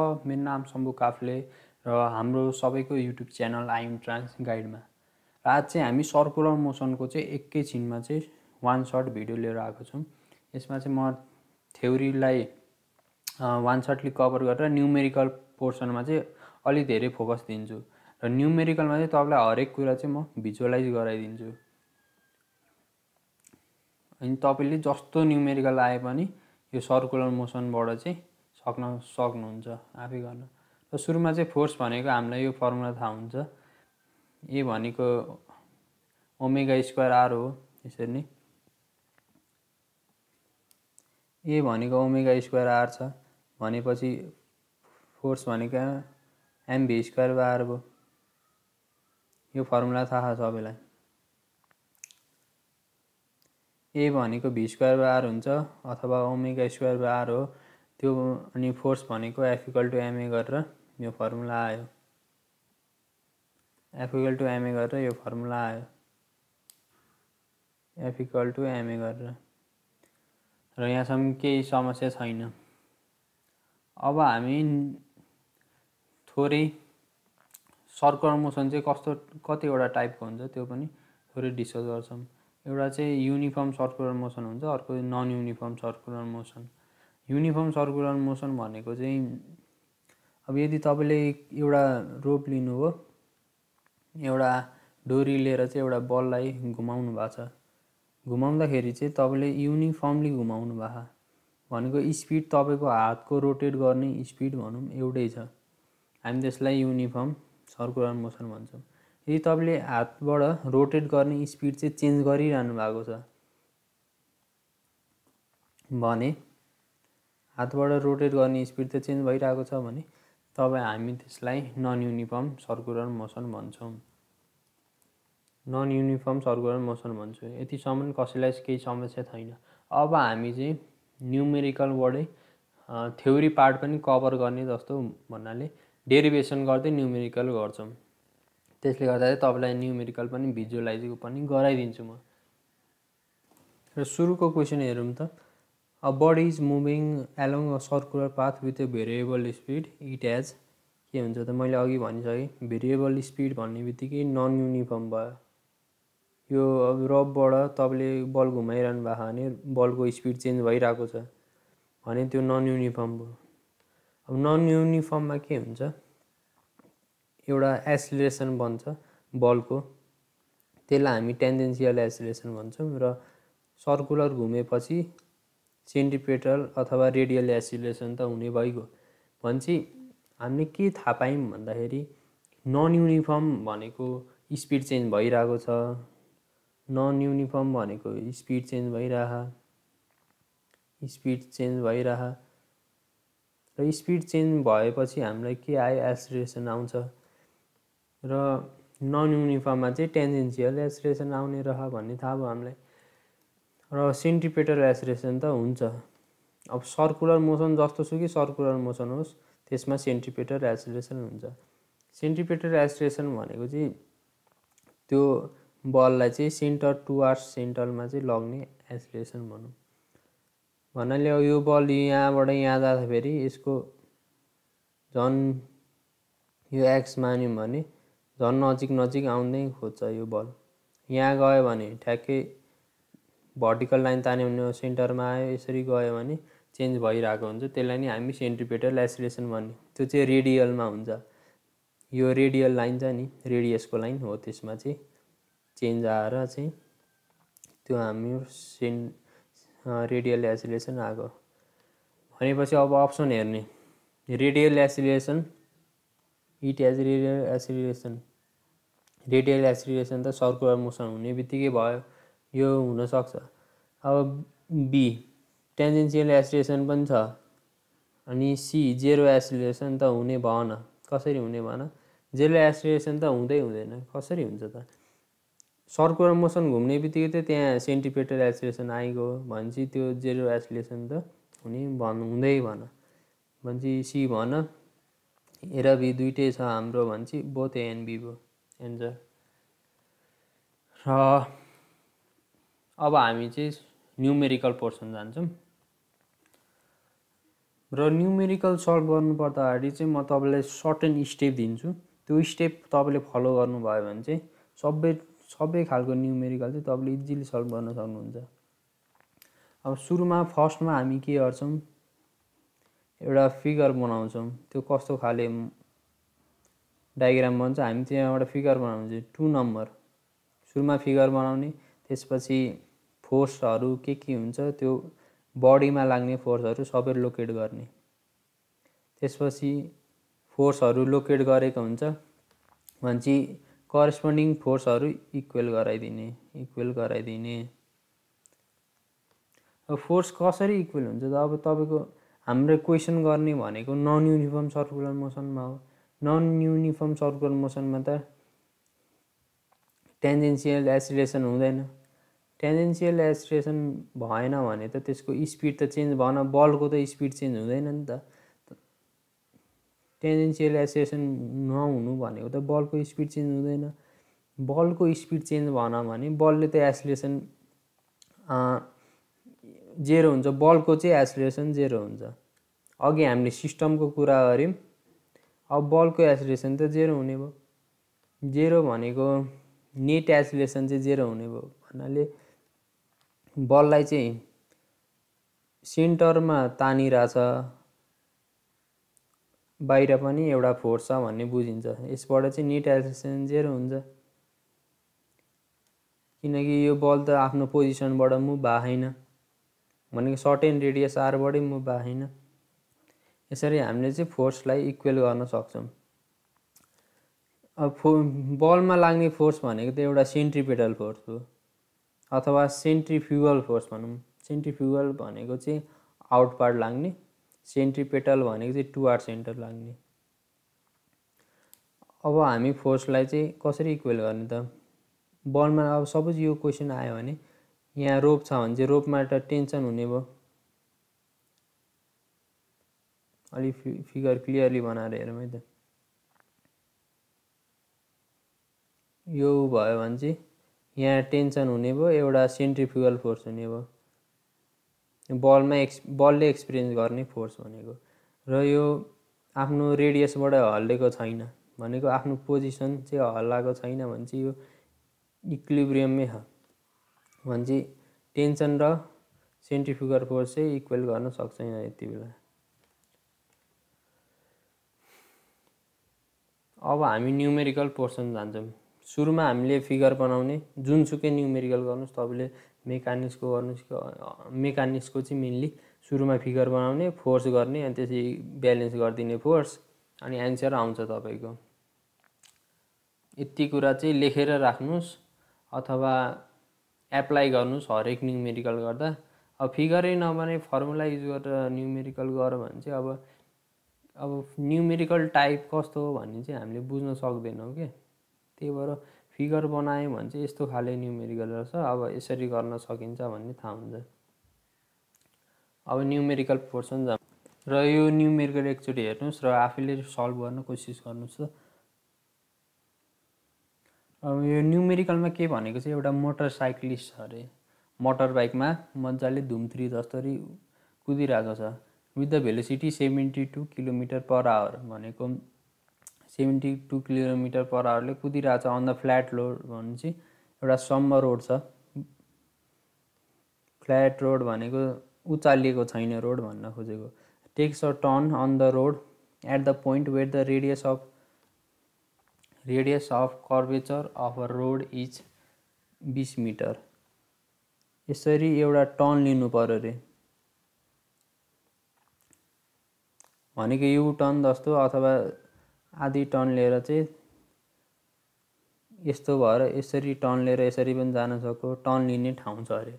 मेरो नाम शम्भु काफ्ले र हाम्रो सबैको युट्युब च्यानल आइएम ट्रान्स गाइडमा र आज चाहिँ हामी सर्कुलर मोसनको चाहिँ एकैछिनमा चाहिँ वान सर्ट भिडियो लिएर आएको छौँ यसमा चाहिँ म थ्योरीलाई वान सर्टली कभर गरेर न्युमेरिकल पोर्सनमा चाहिँ अलिक धेरै फोकस दिन्छु र न्युमेरिकलमा चाहिँ तपाईँलाई हरेक कुरा चाहिँ म भिजुअलाइज गराइदिन्छु अनि तपाईँले जस्तो न्युमेरिकल आए पनि यो सर्कुलर मोसनबाट चाहिँ सक्न सक्नुहुन्छ आफै गर्न र सुरुमा चाहिँ फोर्स भनेको हामीलाई यो फर्मुला थाहा हुन्छ ए भनेको ओमेगा स्क्वायर आर हो यसरी नै ए भनेको ओमेगा स्क्वायर आर छ भनेपछि फोर्स भनेको एमभी स्क्वायर आर भयो यो फर्मुला थाहा छ सबैलाई ए भनेको भी स्क्वायर आर हुन्छ अथवा ओमेगा स्क्वायर आर हो त्यो अनि फोर्स भनेको एफिकल टु एमए गरेर यो फर्मुला आयो एफिकल टु एमए गरेर यो फर्मुला आयो एफिकल टु एमए गरेर र यहाँसम्म केही समस्या छैन अब हामी थोरै सर्कुलर मोसन चाहिँ कस्तो कतिवटा टाइपको हुन्छ त्यो पनि थोरै डिस्कस गर्छौँ एउटा चाहिँ युनिफर्म सर्कुलर मोसन हुन्छ अर्को non uniform circular motion uniform circular motion भनेको चाहिँ अब यदि तपाईँले एउटा रोप लिनुभयो एउटा डोरी लिएर चाहिँ एउटा बललाई घुमाउनु भएको छ घुमाउँदाखेरि चाहिँ तपाईँले युनिफर्मली घुमाउनु भएको भनेको स्पिड तपाईँको हातको रोटेट गर्ने स्पिड भनौँ एउटै छ हामी त्यसलाई युनिफर्म सर्कुलर मोसन भन्छौँ यदि तपाईँले हातबाट रोटेट गर्ने स्पिड चाहिँ चेन्ज गरिरहनु भएको छ भने हातबाट रोटेट गर्ने स्पिड त चेन्ज भइरहेको छ भने तब हामी त्यसलाई नन युनिफर्म सर्कुलर मोसन भन्छौँ नन युनिफर्म सर्कुलर मोसन भन्छौँ यतिसम्म कसैलाई केही समस्या छैन अब हामी चाहिँ न्युमेरिकलबाटै थ्योरी पार्ट पनि कभर गर्ने जस्तो भन्नाले डेरिभेसन गर्दै न्युमेरिकल गर्छौँ त्यसले गर्दा चाहिँ तपाईँलाई न्युमेरिकल पनि भिजुअलाइज पनि गराइदिन्छु म र सुरुको क्वेसन हेरौँ त A body is moving along a circular path with a variable speed. It has के हुन्छ त मैले अघि भनिसकेँ भेरिएबल स्पिड भन्ने बित्तिकै नन युनिफर्म भयो यो अब रबबाट तपाईँले बल घुमाइरहनु भएको भने बलको स्पिड चेन्ज भइरहेको छ भने त्यो नन युनिफर्म भयो अब नन युनिफर्ममा के हुन्छ एउटा एसिलेसन बन्छ बलको त्यसलाई हामी टेन्डेन्सियल एसिलेसन भन्छौँ र सर्कुलर घुमेपछि सेन्टिपेटल अथवा रेडियल एसिलेसन त हुने भइगयो भनेपछि हामीले के थाहा पायौँ भन्दाखेरि नन युनिफर्म भनेको स्पिड चेन्ज भइरहेको छ नन युनिफर्म भनेको स्पिड चेन्ज भइरह स्पिड चेन्ज भइरह र स्पिड चेन्ज भएपछि हामीलाई के आयो एसिलेसन आउँछ र नन युनिफर्ममा चाहिँ टेन्जेन्सियल एसिलेसन आउने रह भन्ने थाहा भयो हामीलाई र सेन्टिपेटर एसिरेसन त हुन्छ अब सर्कुलर मोसन जस्तो छु कि सर्कुलर मोसन होस् त्यसमा सेन्टिपेटर एसिरेसन हुन्छ सेन्टिपेटर एसिरेसन भनेको चाहिँ त्यो बललाई चाहिँ सेन्टर टु आर्स सेन्टरमा चाहिँ लग्ने एसिरेसन भनौँ भन्नाले अब यो बल यहाँबाट यहाँ जाँदाखेरि यसको झन् यो एक्स मान्यौँ भने झन् नजिक नजिक आउँदै खोज्छ यो बल यहाँ गयो भने ठ्याक्कै भर्टिकल लाइन तान्यो भने सेन्टरमा आयो यसरी गयो भने चेन्ज भइरहेको हुन्छ त्यसलाई नि हामी सेन्ट्रिपेटल एसिलेसन भन्ने त्यो चाहिँ रेडियलमा हुन्छ यो रेडियल लाइन छ नि रेडियसको लाइन हो त्यसमा चाहिँ चेन्ज आएर चाहिँ त्यो हामी सेन् रेडियल एसिलेसन आएको भनेपछि अब अप्सन हेर्ने radial acceleration it as radial acceleration radial acceleration त सर्कुलर मोसन हुने बित्तिकै भयो यो हुनसक्छ अब बी टेन्जेन्सियल एसिलेसन पनि छ अनि सी जेरो एसिलेसन त हुने भएन कसरी हुने भएन जेरो एसिलेसन त हुँदै हुँदैन कसरी हुन्छ त सर्कुलर मोसन घुम्ने बित्तिकै त त्यहाँ सेन्टिपेटर एसिलेसन आइगयो भनेपछि त्यो जेरो एसिलेसन त हुने भन् हुँदै भएन भनेपछि सी भन ए बी दुइटै छ हाम्रो भनेपछि बोथ ए एन्ड भयो एन्सर र अब हामी चाहिँ न्युमेरिकल पोर्सन जान्छौँ र न्युमेरिकल सल्भ गर्नुपर्दाखेरि चाहिँ म तपाईँलाई सर्ट एन्ड स्टेप दिन्छु त्यो स्टेप तपाईँले फलो गर्नुभयो भने चाहिँ सबै सबै खालको न्युमेरिकल चाहिँ तपाईँले इजिली सल्भ गर्न सक्नुहुन्छ अब सुरुमा फर्स्टमा हामी के गर्छौँ एउटा फिगर बनाउँछौँ त्यो कस्तो खाले डायग्राम बन्छ हामी त्यहाँबाट एउटा फिगर बनाउँछौँ टु नम्बर सुरुमा फिगर बनाउने त्यसपछि फोर्सहरू के के हुन्छ त्यो बडीमा लाग्ने फोर्सहरू सबै लोकेट गर्ने त्यसपछि फोर्सहरू लोकेट गरेको हुन्छ भनेपछि करेस्पोन्डिङ फोर्सहरू इक्वेल गराइदिने इक्वेल गराइदिने अब फोर्स कसरी इक्वेल हुन्छ त अब तपाईँको हाम्रो क्वेसन गर्ने भनेको नन युनिफर्म सर्कुलर मोसनमा हो नन युनिफर्म सर्कुलर मोसनमा त टेन्जेन्सियल एसिलेसन हुँदैन टेन्जेन्सियल एसिलेसन भएन भने त त्यसको स्पिड त चेन्ज भएन बलको त स्पिड चेन्ज हुँदैन नि त टेन्जेन्सियल एसिलेसन नहुनु भनेको त बलको स्पिड चेन्ज हुँदैन बलको स्पिड चेन्ज भएन भने बलले त एसिलेसन जेरो हुन्छ बलको चाहिँ एसिलेसन जेरो हुन्छ अघि हामीले सिस्टमको कुरा गऱ्यौँ अब बलको एसिलेसन त जेरो हुने भयो जेरो भनेको नेट एसिलेसन चाहिँ जेरो हुने भयो भन्नाले बललाई चाहिँ सेन्टरमा तानिरहेछ बाहिर पनि एउटा फोर्स छ भन्ने बुझिन्छ यसबाट चाहिँ नेट एसेसन हुन्छ किनकि यो बल त आफ्नो पोजिसनबाट मुभ भएको छैन भनेको सर्ट एन्ड रेडियस आरबाटै मुभ भएको छैन यसरी हामीले चाहिँ फोर्सलाई इक्वेल गर्न सक्छौँ अब फो बलमा लाग्ने फोर्स भनेको त एउटा सेन्ट्रिपेटल फोर्स हो अथवा सेन्ट्रिफ्युगल फोर्स भनौँ सेन्ट्रिफ्युगल भनेको चाहिँ आउट पार्ट लाग्ने सेन्ट्रिपेटल भनेको चाहिँ टुवार्ड सेन्टर लाग्ने अब हामी फोर्सलाई चाहिँ कसरी इक्वेल गर्ने त बलमा अब सपोज यो क्वेसन आयो भने यहाँ रोप छ भने चाहिँ रोपमा त टेन्सन हुने भयो अलिक फि फिगर क्लियरली बनाएर हेरौँ है त यो भयो भने चाहिँ यहाँ टेन्सन हुने भयो एउटा सेन्ट्रिफ्युगल फोर्स हुने भयो बलमा एक्स बलले एक्सपिरियन्स गर्ने फोर्स भनेको र यो आफ्नो रेडियसबाट हल्लेको छैन भनेको आफ्नो पोजिसन चाहिँ हल्लाएको छैन भने चाहिँ यो इक्लिब्रियममै छ भने चाहिँ टेन्सन र सेन्ट्रिफ्युगल फोर्स चाहिँ इक्वेल गर्न सक्छ यहाँ यति बेला अब हामी न्युमेरिकल पोर्सन जान्छौँ सुरुमा हामीले फिगर बनाउने जुनसुकै न्युमेरिकल गर्नुहोस् तपाईँले मेकानिक्सको गर्नुहोस् मेकानिक्सको चाहिँ मेनली सुरुमा फिगर बनाउने फोर्स गर्ने अनि त्यसरी ब्यालेन्स गरिदिने फोर्स अनि एन्सर आउँछ तपाईँको यति कुरा चाहिँ लेखेर राख्नुहोस् अथवा एप्लाई गर्नुहोस् हरेक न्युमेरिकल गर्दा अब फिगरै नबने फर्मुला युज गरेर न्युमेरिकल गर भने चाहिँ अब अब न्युमेरिकल टाइप कस्तो हो भन्ने चाहिँ हामीले बुझ्न सक्दैनौँ क्या त्यही भएर फिगर बनायो भने चाहिँ यस्तो खाले न्युमेरिकल रहेछ अब यसरी गर्न सकिन्छ भन्ने थाहा हुन्छ अब न्युमेरिकल पोर्सन जान्छ र यो न्युमेरिकल एकचोटि हेर्नुहोस् र आफैले सल्भ गर्न कोसिस गर्नुहोस् अब यो न्युमेरिकलमा के भनेको चाहिँ एउटा मोटरसाइक्लिस्ट छ अरे मोटर बाइकमा मजाले धुम्त्री जस्तरी कुदिरहेको छ with the velocity seventy two kilometre per hour भनेको सेभेन्टी टू किलोमिटर पर आवरले कुदिरहेको छ अन द फ्ल्याट रोड भनेपछि एउटा सम्म रोड छ फ्ल्याट रोड भनेको उचालिएको छैन रोड भन्न खोजेको takes a turn on the road at the point where the radius of radius of curvature of a road is बिस मिटर यसरी एउटा टर्न लिनु पऱ्यो अरे भनेको यु टर्न जस्तो अथवा आधी टर्न लिएर चाहिँ यस्तो भएर यसरी टर्न लिएर यसरी पनि जान सक्यो टर्न लिने ठाउँ छ अरे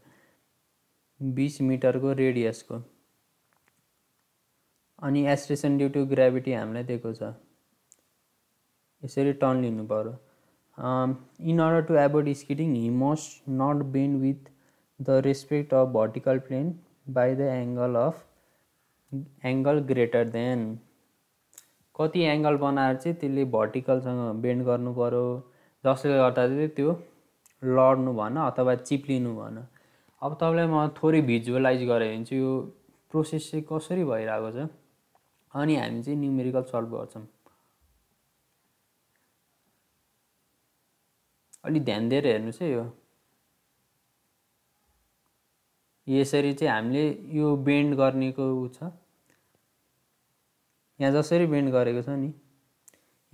बिस मिटरको रेडियसको अनि एस्ट्रेसन ड्यु टु ग्राभिटी हामीलाई दिएको छ यसरी टर्न लिनु पऱ्यो in order to avoid skidding he must not bend with the respect of vertical plane by the angle of angle greater than कति एङ्गल बनाएर चाहिँ त्यसले भर्टिकलसँग बेन्ड गर्नु पऱ्यो जसले गर्दा चाहिँ त्यो लड्नु भएन अथवा चिप्लिनु भएन अब तपाईँलाई म थोरै भिजुअलाइज भने चाहिँ यो प्रोसेस चाहिँ कसरी भइरहेको छ अनि हामी चाहिँ न्युमेरिकल सल्भ गर्छौँ अलिक ध्यान दिएर हेर्नुहोस् है यो यसरी चाहिँ हामीले यो बेन्ड गर्नेको छ यहाँ जसरी बेन्ड गरेको छ नि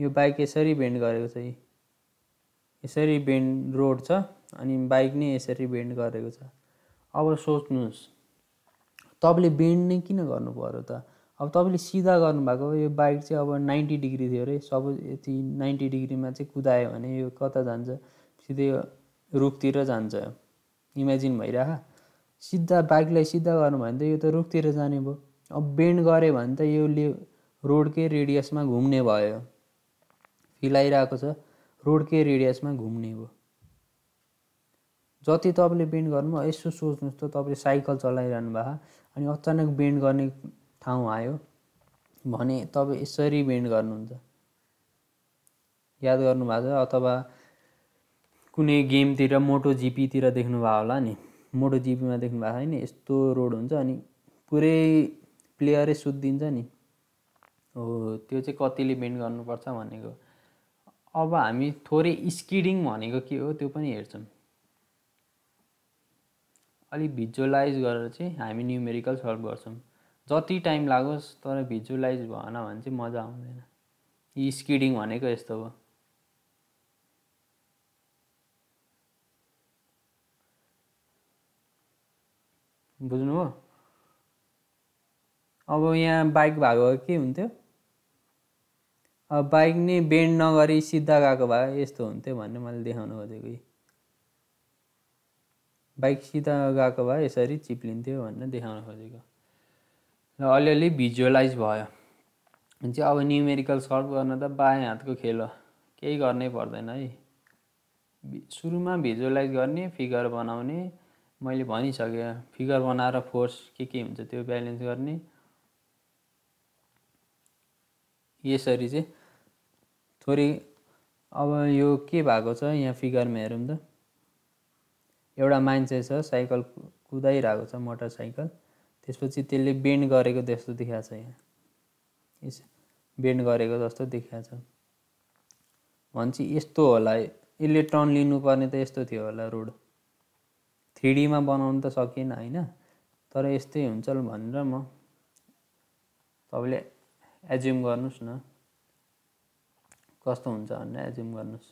यो बाइक यसरी बेन्ड गरेको छ यसरी बेन्ड रोड छ अनि बाइक नै यसरी बेन्ड गरेको छ अब सोच्नुहोस् तपाईँले बेन्ड नै किन गर्नु पऱ्यो त अब तपाईँले सिधा गर्नुभएको यो बाइक चाहिँ अब नाइन्टी डिग्री थियो अरे सपोज यति नाइन्टी डिग्रीमा चाहिँ कुदायो भने यो कता जान्छ सिधै रुखतिर जान्छ इमेजिन भइरह सिधा बाइकलाई सिधा गर्नुभयो भने त यो त रुखतिर जाने भयो अब बेन्ड गऱ्यो भने त यो रोडकै रेडियसमा घुम्ने भयो फिलाइरहेको छ रोडकै रेडियसमा घुम्ने हो जति तपाईँले बेन्ड गर्नु यसो सोच्नुहोस् त तपाईँले साइकल चलाइरहनु भएको अनि अचानक बेन्ड गर्ने ठाउँ आयो भने तपाईँ यसरी बेन्ड गर्नुहुन्छ याद गर्नुभएको छ अथवा कुनै गेमतिर मोटो जिपीतिर देख्नुभयो होला नि मोटो जिपीमा देख्नुभएको छ छैन यस्तो रोड हुन्छ अनि पुरै प्लेयरै सुत्दिन्छ नि हो त्यो चाहिँ कतिले बेन्ड गर्नुपर्छ भनेको अब हामी थोरै स्किडिङ भनेको के हो त्यो पनि हेर्छौँ अलिक भिजुअलाइज गरेर चाहिँ हामी न्युमेरिकल सल्भ गर्छौँ जति टाइम लागोस् तर भिजुअलाइज भएन भने चाहिँ मजा आउँदैन यी स्किडिङ भनेको यस्तो हो बुझ्नुभयो अब यहाँ बाइक भएको के हुन्थ्यो बाइक नै बेन्ड नगरी सिधा गएको भए यस्तो हुन्थ्यो भन्ने मैले देखाउनु खोजेको बाइक सिधा गएको भए यसरी चिप्लिन्थ्यो भन्ने देखाउन खोजेको र अलिअलि भिजुअलाइज भयो भने चाहिँ अब न्युमेरिकल सल्भ गर्न त बाएँ हातको खेल हो केही गर्नै पर्दैन है सुरुमा भिजुअलाइज गर्ने फिगर बनाउने मैले भनिसकेँ फिगर बनाएर फोर्स के के हुन्छ त्यो ब्यालेन्स गर्ने यसरी चाहिँ थोरै अब यो के भएको छ यहाँ फिगरमा हेरौँ त एउटा मान्छे छ साइकल कुदाइरहेको छ मोटरसाइकल त्यसपछि त्यसले बेन्ड गरेको जस्तो देखाएको छ यहाँ यस बेन्ड गरेको जस्तो देखाएको छ भन्छ यस्तो होला यसले टर्न लिनुपर्ने त यस्तो थियो होला रोड थ्रिडीमा बनाउनु त सकिएन होइन तर यस्तै हुन्छ भनेर म तपाईँले एज्युम गर्नुहोस् न कस्तो हुन्छ भन्ने एज्युम गर्नुहोस्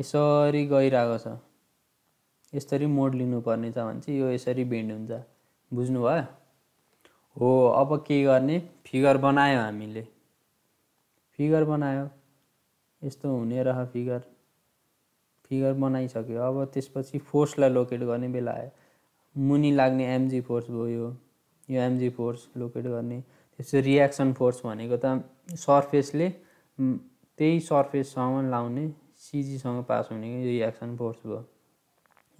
यसरी गइरहेको छ यसरी मोड लिनुपर्ने छ भने चाहिँ यो यसरी बेन्ड हुन्छ बुझ्नुभयो हो अब के गर्ने फिगर बनायो हामीले फिगर बनायो यस्तो हुने रह फिगर फिगर बनाइसक्यो अब त्यसपछि फोर्सलाई लोकेट गर्ने बेला आयो मुनि लाग्ने एमजी फोर्स भयो यो यो एमजी फोर्स लोकेट गर्ने त्यसपछि रियाक्सन फोर्स भनेको त सर्फेसले त्यही सर्फेससम्म लाउने सिजीसँग पास हुने रियाक्सन फोर्स भयो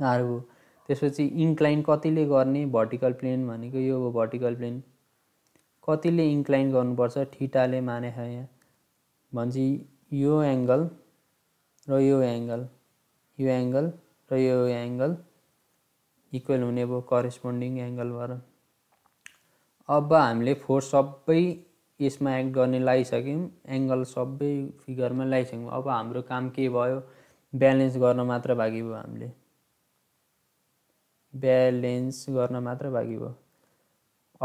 अर्को त्यसपछि इन्क्लाइन कतिले गर्ने भर्टिकल प्लेन भनेको यो हो भर्टिकल प्लेन कतिले इन्क्लाइन गर्नुपर्छ ठिटाले माने छ यहाँ भन्छ यो एङ्गल र यो एङ्गल यो एङ्गल र यो एङ्गल इक्वल हुने भयो करेस्पोन्डिङ एङ्गल भएर अब हामीले फोर्स सबै यसमा एक्ट गर्ने लगाइसक्यौँ एङ्गल सबै फिगरमा लगाइसक्यौँ अब हाम्रो काम के भयो ब्यालेन्स गर्न मात्र भागी भयो हामीले ब्यालेन्स गर्न मात्र बाँकी भयो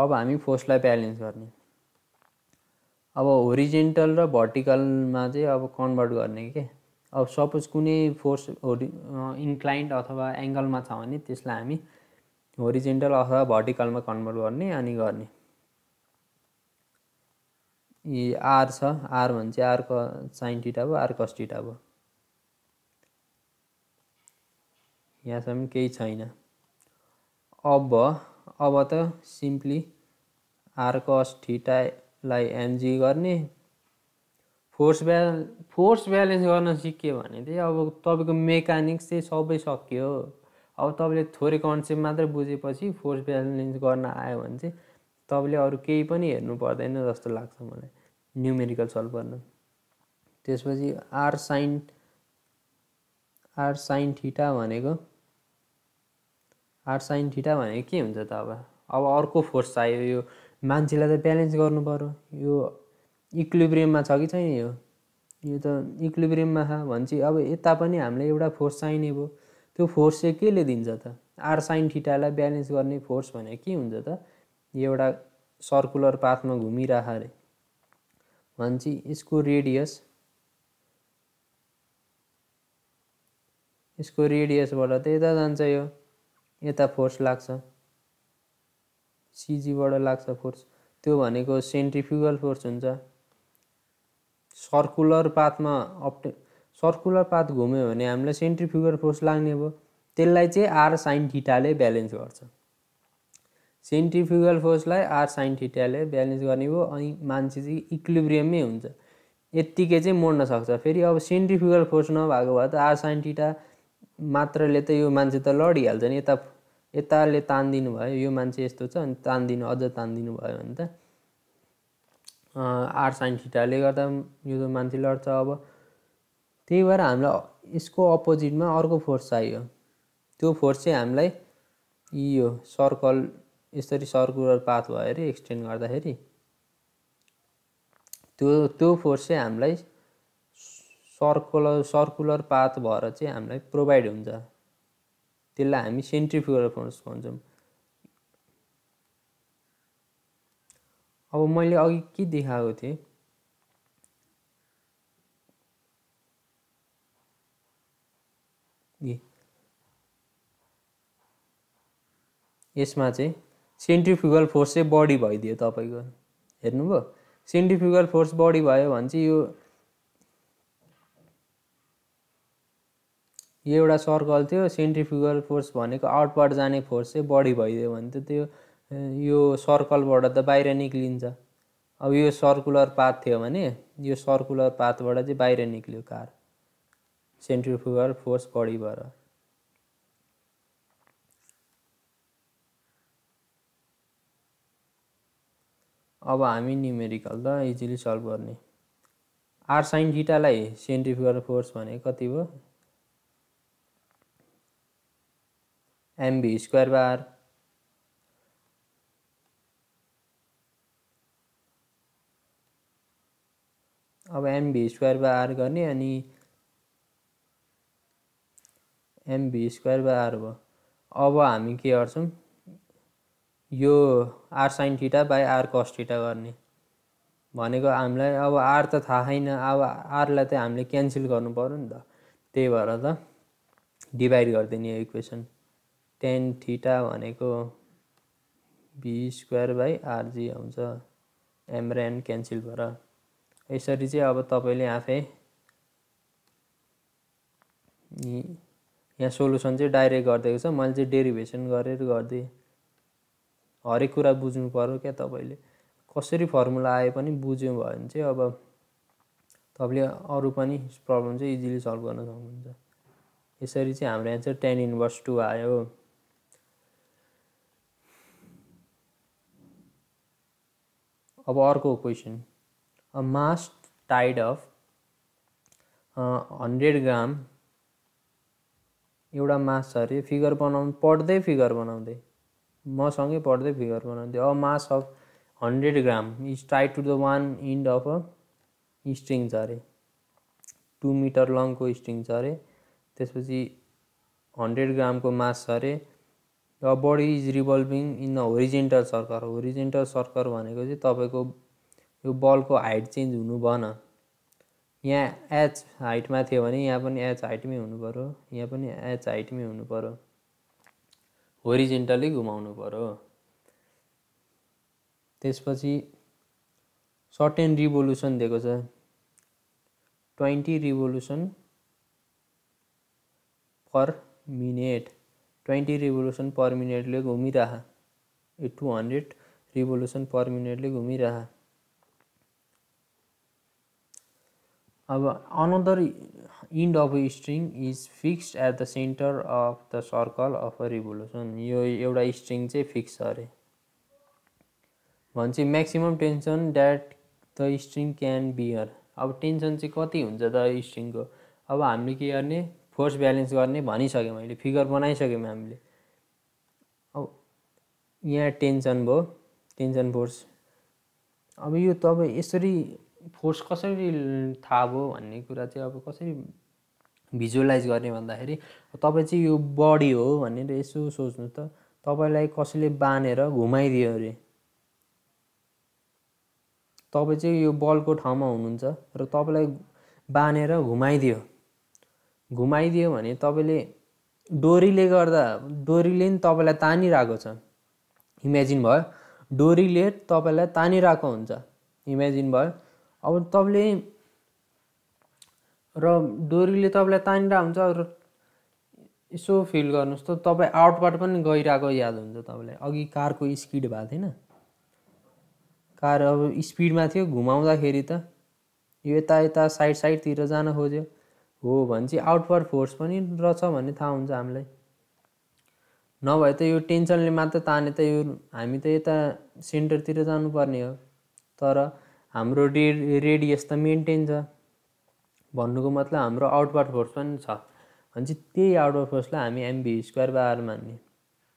अब हामी फोर्सलाई ब्यालेन्स गर्ने अब होरिजेन्टल र भर्टिकलमा चाहिँ अब कन्भर्ट गर्ने के अब सपोज कुनै फोर्स होरि इन्क्लाइन्ड अथवा एङ्गलमा छ भने त्यसलाई हामी होरिजेन्टल अथवा भर्टिकलमा कन्भर्ट गर्ने अनि गर्ने यी आर छ आर भने चाहिँ आर क साइन टिटा भयो आर कस्टिटा भयो यहाँसम्म केही छैन अब अब त सिम्पली आर कस ठिटालाई एमजी गर्ने फोर्स ब्याल फोर्स ब्यालेन्स गर्न सिक्यो भने चाहिँ अब तपाईँको मेकानिक्स चाहिँ सबै सकियो अब तपाईँले थोरै कन्सेप्ट मात्र बुझेपछि फोर्स ब्यालेन्स गर्न आयो भने चाहिँ तपाईँले अरू केही पनि हेर्नु पर्दैन जस्तो लाग्छ मलाई न्युमेरिकल सल्भ गर्न त्यसपछि R sine R sine theta भनेको आर साइन ठिटा भनेको के हुन्छ त अब अब अर्को फोर्स चाहियो यो मान्छेलाई त ब्यालेन्स पऱ्यो यो इक्लिब्रियममा छ कि छैन यो यो त इक्लिब्रियममा छ भने चाहिँ अब यता पनि हामीलाई एउटा फोर्स चाहिने भयो त्यो फोर्स चाहिँ केले दिन्छ त आर साइन ठिटालाई ब्यालेन्स गर्ने फोर्स भनेको के हुन्छ त एउटा सर्कुलर पाथमा घुमिरह अरे भनेपछि यसको रेडियस यसको रेडियसबाट त यता जान्छ यो यता फोर्स लाग्छ सिजीबाट लाग्छ फोर्स त्यो भनेको सेन्ट्रिफ्युगल फोर्स हुन्छ सर्कुलर पाथमा अप्टे सर्कुलर पाथ घुम्यो भने हामीलाई सेन्ट्रिफ्युगल फोर्स लाग्ने भयो त्यसलाई चाहिँ आर साइन ठिटाले ब्यालेन्स गर्छ सेन्ट्रिफ्युगल फोर्सलाई आर साइन ठिटाले ब्यालेन्स गर्ने भयो अनि मान्छे चाहिँ इक्लिब्रियममै हुन्छ यत्तिकै चाहिँ मोड्न सक्छ फेरि अब सेन्ट्रिफ्युगल फोर्स नभएको भए त आर साइन ठिटा मात्रले त यो मान्छे त लडिहाल्छ नि यता यताले तानिदिनु भयो यो मान्छे यस्तो छ अनि तानिदिनु अझ तानिदिनु भयो भने त आर साइन ठिटाले गर्दा यो त मान्छे लड्छ अब त्यही भएर हामीलाई यसको अपोजिटमा अर्को फोर्स चाहियो त्यो फोर्स चाहिँ हामीलाई यो सर्कल यसरी सर्कुलर पाथ भयो अरे एक्सटेन्ड गर्दाखेरि त्यो त्यो फोर्स चाहिँ हामीलाई सर्कुलर सर्कुलर पाथ भएर चाहिँ हामीलाई प्रोभाइड हुन्छ त्यसलाई हामी सेन्ट्रिफ्युगल फोर्स भन्छौँ अब मैले अघि के देखाएको थिएँ यसमा चाहिँ सेन्ट्रिफ्युगल फोर्स चाहिँ बढी भइदियो तपाईँको हेर्नुभयो सेन्ट्रिफ्युगल फोर्स बढी भयो भने चाहिँ यो यो एउटा सर्कल थियो सेन्ट्रिफ्युगल फोर्स भनेको आउटबाट जाने फोर्स चाहिँ बढी भइदियो भने त त्यो यो सर्कलबाट त बाहिर निक्लिन्छ अब यो सर्कुलर पाथ थियो भने यो सर्कुलर पाथबाट चाहिँ बाहिर निक्ल्यो कार सेन्ट्रिफ्युगल फोर्स बढी भएर अब हामी न्युमेरिकल त इजिली सल्भ गर्ने आर साइन डिटालाई सेन्ट्रिफिकल फोर्स भने कति भयो एमबी स्क्वायर बार अब एमबी स्क्वायर बा आर गर्ने अनि एमबी स्क्वायर बा आर भयो अब हामी के गर्छौँ यो R sine theta by R cos theta गर्ने भनेको हामीलाई अब आर त थाहा छैन अब आरलाई त हामीले क्यान्सल पऱ्यो नि त त्यही भएर त डिभाइड गरिदिने यो इक्वेसन टेन ठिटा भनेको बी स्क्वायर बाई आरजी आउँछ एम र एन क्यान्सल भएर यसरी चाहिँ अब तपाईँले आफै यहाँ सोलुसन चाहिँ डाइरेक्ट गरिदिएको छ मैले चाहिँ डेरिभेसन गरेर गरिदिएँ हरेक कुरा बुझ्नु पऱ्यो क्या तपाईँले कसरी फर्मुला आए पनि बुझ्यो भने चाहिँ अब तपाईँले अरू पनि प्रब्लम चाहिँ इजिली सल्भ गर्न सक्नुहुन्छ यसरी चाहिँ हाम्रो एन्सर टेन इन्भर्स टू आयो अब अर्को question a mass tied of hundred gram एउटा मास छ अरे फिगर बनाउनु पढ्दै फिगर बनाउँदै मसँगै पढ्दै फिगर बनाउँथ्यो a mass of hundred gram is tied to the one end of a string छ अरे टु मिटर लङको स्ट्रिङ छ अरे त्यसपछि हन्ड्रेड ग्रामको मास छ अरे र body is revolving in the horizontal circle horizontal circle भनेको चाहिँ तपाईँको यो बलको हाइट चेन्ज हुनु भएन यहाँ एच हाइटमा थियो भने यहाँ पनि एच हाइटमै हुनु पऱ्यो यहाँ पनि एच हाइटमै हुनु पऱ्यो ओरिजेन्टली घुमाउनु पऱ्यो त्यसपछि सर्ट एन्ड रिभोल्युसन दिएको छ twenty revolution per minute twenty revolution per मिनेटले घुमिरह a two hundred revolution per मिनेटले घुमिरह अब another end of string is fixed at the centre of the circle of a revolution यो एउटा स्ट्रिङ चाहिँ फिक्स छ अरे भन्छ maximum tension that the string can bear अब टेन्सन चाहिँ कति हुन्छ त स्ट्रिङको अब हामीले के गर्ने फोर्स ब्यालेन्स गर्ने भनिसक्यौँ मैले फिगर बनाइसक्यौँ हामीले अब यहाँ टेन्सन भयो टेन्सन फोर्स अब यो तपाईँ यसरी फोर्स कसरी थाहा भयो भन्ने कुरा चाहिँ अब कसरी भिजुअलाइज गर्ने भन्दाखेरि तपाईँ चाहिँ यो बडी हो भनेर यसो सोच्नु त तपाईँलाई कसैले बाँधेर घुमाइदियो अरे तपाईँ चाहिँ यो बलको ठाउँमा हुनुहुन्छ र तपाईँलाई बाँधेर घुमाइदियो घुमाइदियो भने तपाईँले डोरीले गर्दा डोरीले नि तपाईँलाई तानिरहेको छ इमेजिन भयो डोरीले तपाईँलाई तानिरहेको हुन्छ इमेजिन भयो अब तपाईँले र डोरीले तपाईँलाई तानिरहेको हुन्छ र यसो फिल गर्नुहोस् त तपाईँ आउटबाट पनि गइरहेको याद हुन्छ तपाईँलाई अघि कारको स्पिड भएको थिएन कार अब स्पिडमा थियो घुमाउँदाखेरि त यो यता यता साइड साइडतिर जान खोज्यो हो भने चाहिँ आउटवर्ड फोर्स पनि रहेछ भन्ने थाहा हुन्छ हामीलाई नभए त यो टेन्सनले मात्र ताने त यो हामी त यता सेन्टरतिर जानुपर्ने हो तर हाम्रो रे रेडियस त मेन्टेन छ भन्नुको मतलब हाम्रो आउटवर्ड फोर्स पनि छ भने चाहिँ त्यही आउटवर्ड फोर्सलाई हामी एमबी स्क्वायर बार मान्ने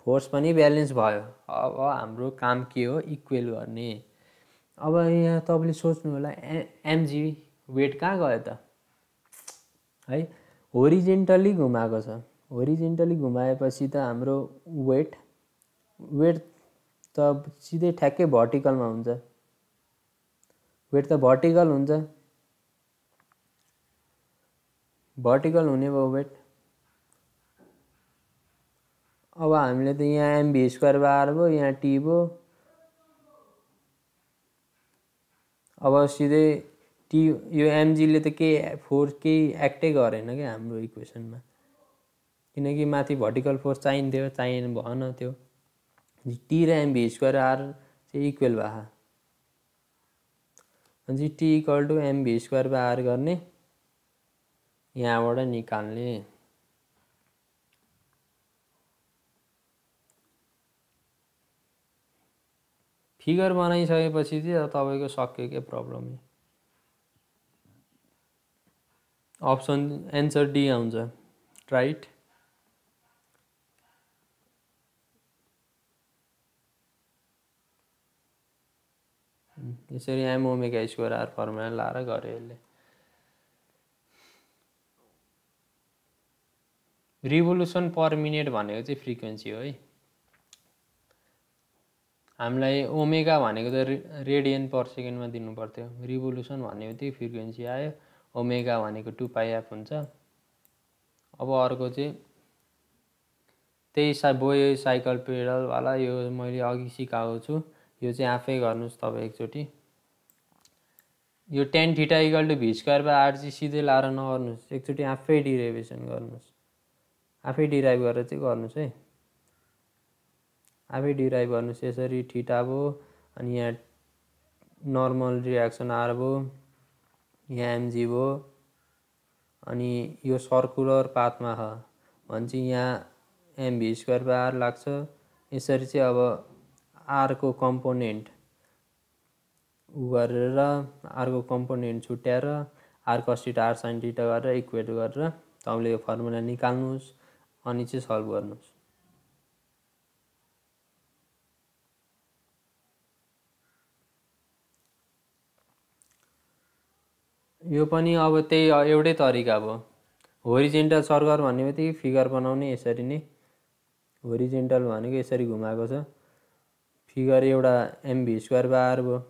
फोर्स पनि ब्यालेन्स भयो अब हाम्रो काम के हो इक्वेल गर्ने अब यहाँ तपाईँले सोच्नु होला ए एमजी वेट कहाँ गयो त है होरिजेन्टली घुमाएको छ होरिजेन्टली घुमाएपछि त हाम्रो वेट वेट त सिधै ठ्याक्कै भर्टिकलमा हुन्छ वेट तो भर्टिकल हो भर्टिकल होने वो वेट अब हमें तो यहाँ एम भी स्क्वायर बार भो यहाँ टी भो अब सीधे टी यो एमजी ने तो फोर्स के एक्ट करेन क्या हम इक्वेसन में क्योंकि माथि भर्टिकल फोर्स चाहिए चाहिए भएन त्यो टी रम भी स्क्वायर आर से इक्वल भाई भनेपछि T equal to MV square by R गर्ने यहाँबाट निकाल्ने फिगर बनाइसकेपछि चाहिँ तपाईँको सक्यो क्या प्रब्लम अप्सन एन्सर डी आउँछ राइट यसरी M omega square R formula लाएर गऱ्यो यसले रिभोल्युसन पर मिनेट भनेको चाहिँ फ्रिक्वेन्सी हो है हामीलाई ओमेगा भनेको त रेडियन पर सेकेन्डमा दिनुपर्थ्यो रिभोल्युसन भनेको त्यही फ्रिक्वेन्सी आयो ओमेगा भनेको टु पाइएफ हुन्छ अब अर्को चाहिँ त्यही सा बोयो साइकल पेडलवाला यो मैले अघि सिकाएको छु यो चाहिँ आफै गर्नुहोस् तपाईँ एकचोटि यो tan theta equal to by R RG सिधै लाएर नगर्नुहोस् एकचोटि आफै डिराइभेसन गर्नुहोस् आफै डिराइभ गरेर चाहिँ गर्नुहोस् है आफै डिराइभ गर्नुहोस् यसरी ठिटा भयो अनि यहाँ नर्मल रियाक्सन आर भयो यहाँ एमजी भयो अनि यो सर्कुलर पातमा छ भने चाहिँ यहाँ एमभी स्क्वायर आर लाग्छ यसरी चाहिँ अब आरको कम्पोनेन्ट गरेर आरको कम्पोनेन्ट छुट्याएर R cos theta R sine theta गरेर इक्वेट गरेर तपाईँले यो फर्मुला निकाल्नुहोस् अनि चाहिँ सल्भ गर्नुहोस् यो पनि अब त्यही एउटै तरिका अब होरिजेन्टल सर्कल भन्ने बित्तिकै फिगर बनाउने यसरी नै होरिजेन्टल भनेको यसरी घुमाएको छ फिगर एउटा एमभी स्क्वायर बाई आर भयो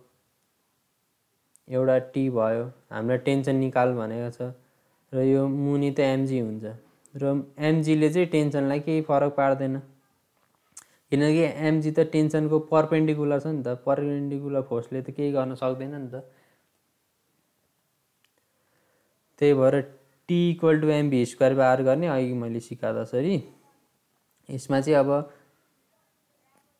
एउटा टी भयो हामीलाई टेन्सन निकाल भनेको छ र यो मुनि त एमजी हुन्छ र एमजीले चाहिँ टेन्सनलाई केही फरक पार्दैन किनकि एमजी त टेन्सनको पर्पेन्डिकुलर छ नि त पर्पेन्डिकुलर फोर्सले त केही गर्न सक्दैन नि त त्यही भएर T equal to MV square bar गर्ने अघि मैले सिकाएको जसरी यसमा चाहिँ अब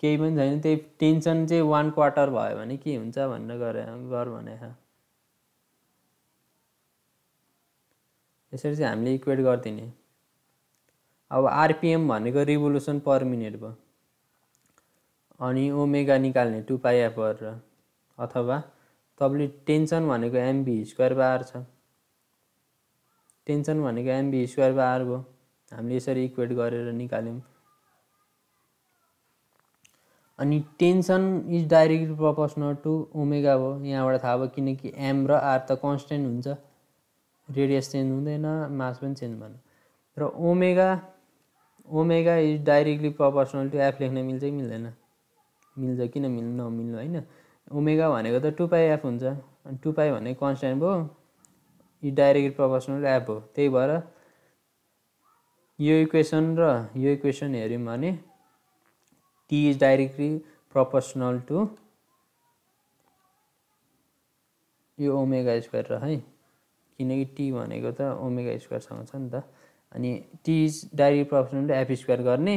केही पनि छैन त्यही टेन्सन चाहिँ वान क्वार्टर भयो भने के हुन्छ भनेर गरे गर भने यसरी चाहिँ हामीले इक्वेट गरिदिने अब आरपिएम भनेको रिभोल्युसन पर मिनट भयो अनि ओमेगा निकाल्ने टु पर र अथवा तपाईँले टेन्सन भनेको एमबी स्क्वायर बार छ टेन्सन भनेको एमबी स्क्वायर बार भयो हामीले यसरी इक्वेट गरेर निकाल्यौँ अनि tension is directly proportional to omega भयो यहाँबाट थाहा भयो किनकि एम र आर त कन्सटेन्ट हुन्छ रेडियस चेन्ज हुँदैन मास पनि चेन्ज भएन र omega omega is directly proportional to F लेख्न मिल्छ कि मिल्दैन मिल्छ किन मिल्नु नमिल्नु होइन ओमेगा भनेको त टु पाई एफ हुन्छ अनि टु पाई भनेको कन्सटेन्ट भयो यो डाइरेक्ट प्रपोर्सनल एफ हो त्यही भएर यो इक्वेसन र यो इक्वेसन हेऱ्यौँ भने t is directly proportional to यो ओमेगा स्क्वायर र है किनकि टी भनेको त ओमेगा स्क्वायरसँग छ नि त अनि T is direct proportional to F square गर्ने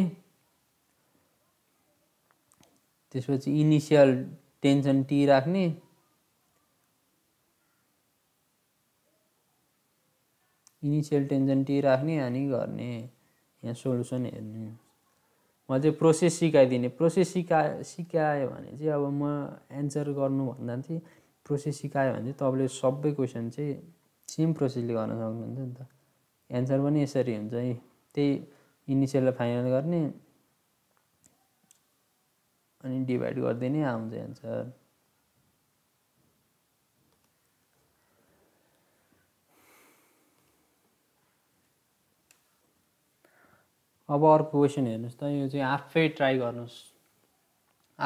त्यसपछि इनिसियल टेन्सन टी राख्ने इनिसियल टेन्सन टी राख्ने अनि गर्ने यहाँ सोल्युसन हेर्ने उहाँ चाहिँ प्रोसेस सिकाइदिने प्रोसेस सिका सिकायो भने चाहिँ अब म एन्सर भन्दा चाहिँ प्रोसेस सिकायो भने चाहिँ तपाईँले सबै क्वेसन चाहिँ सेम प्रोसेसले गर्न सक्नुहुन्छ नि त एन्सर पनि यसरी हुन्छ है त्यही इनिसियल फाइनल गर्ने अनि डिभाइड गरिदिने आउँछ एन्सर अब अर्को क्वेसन हेर्नुहोस् त यो चाहिँ आफै ट्राई गर्नुहोस्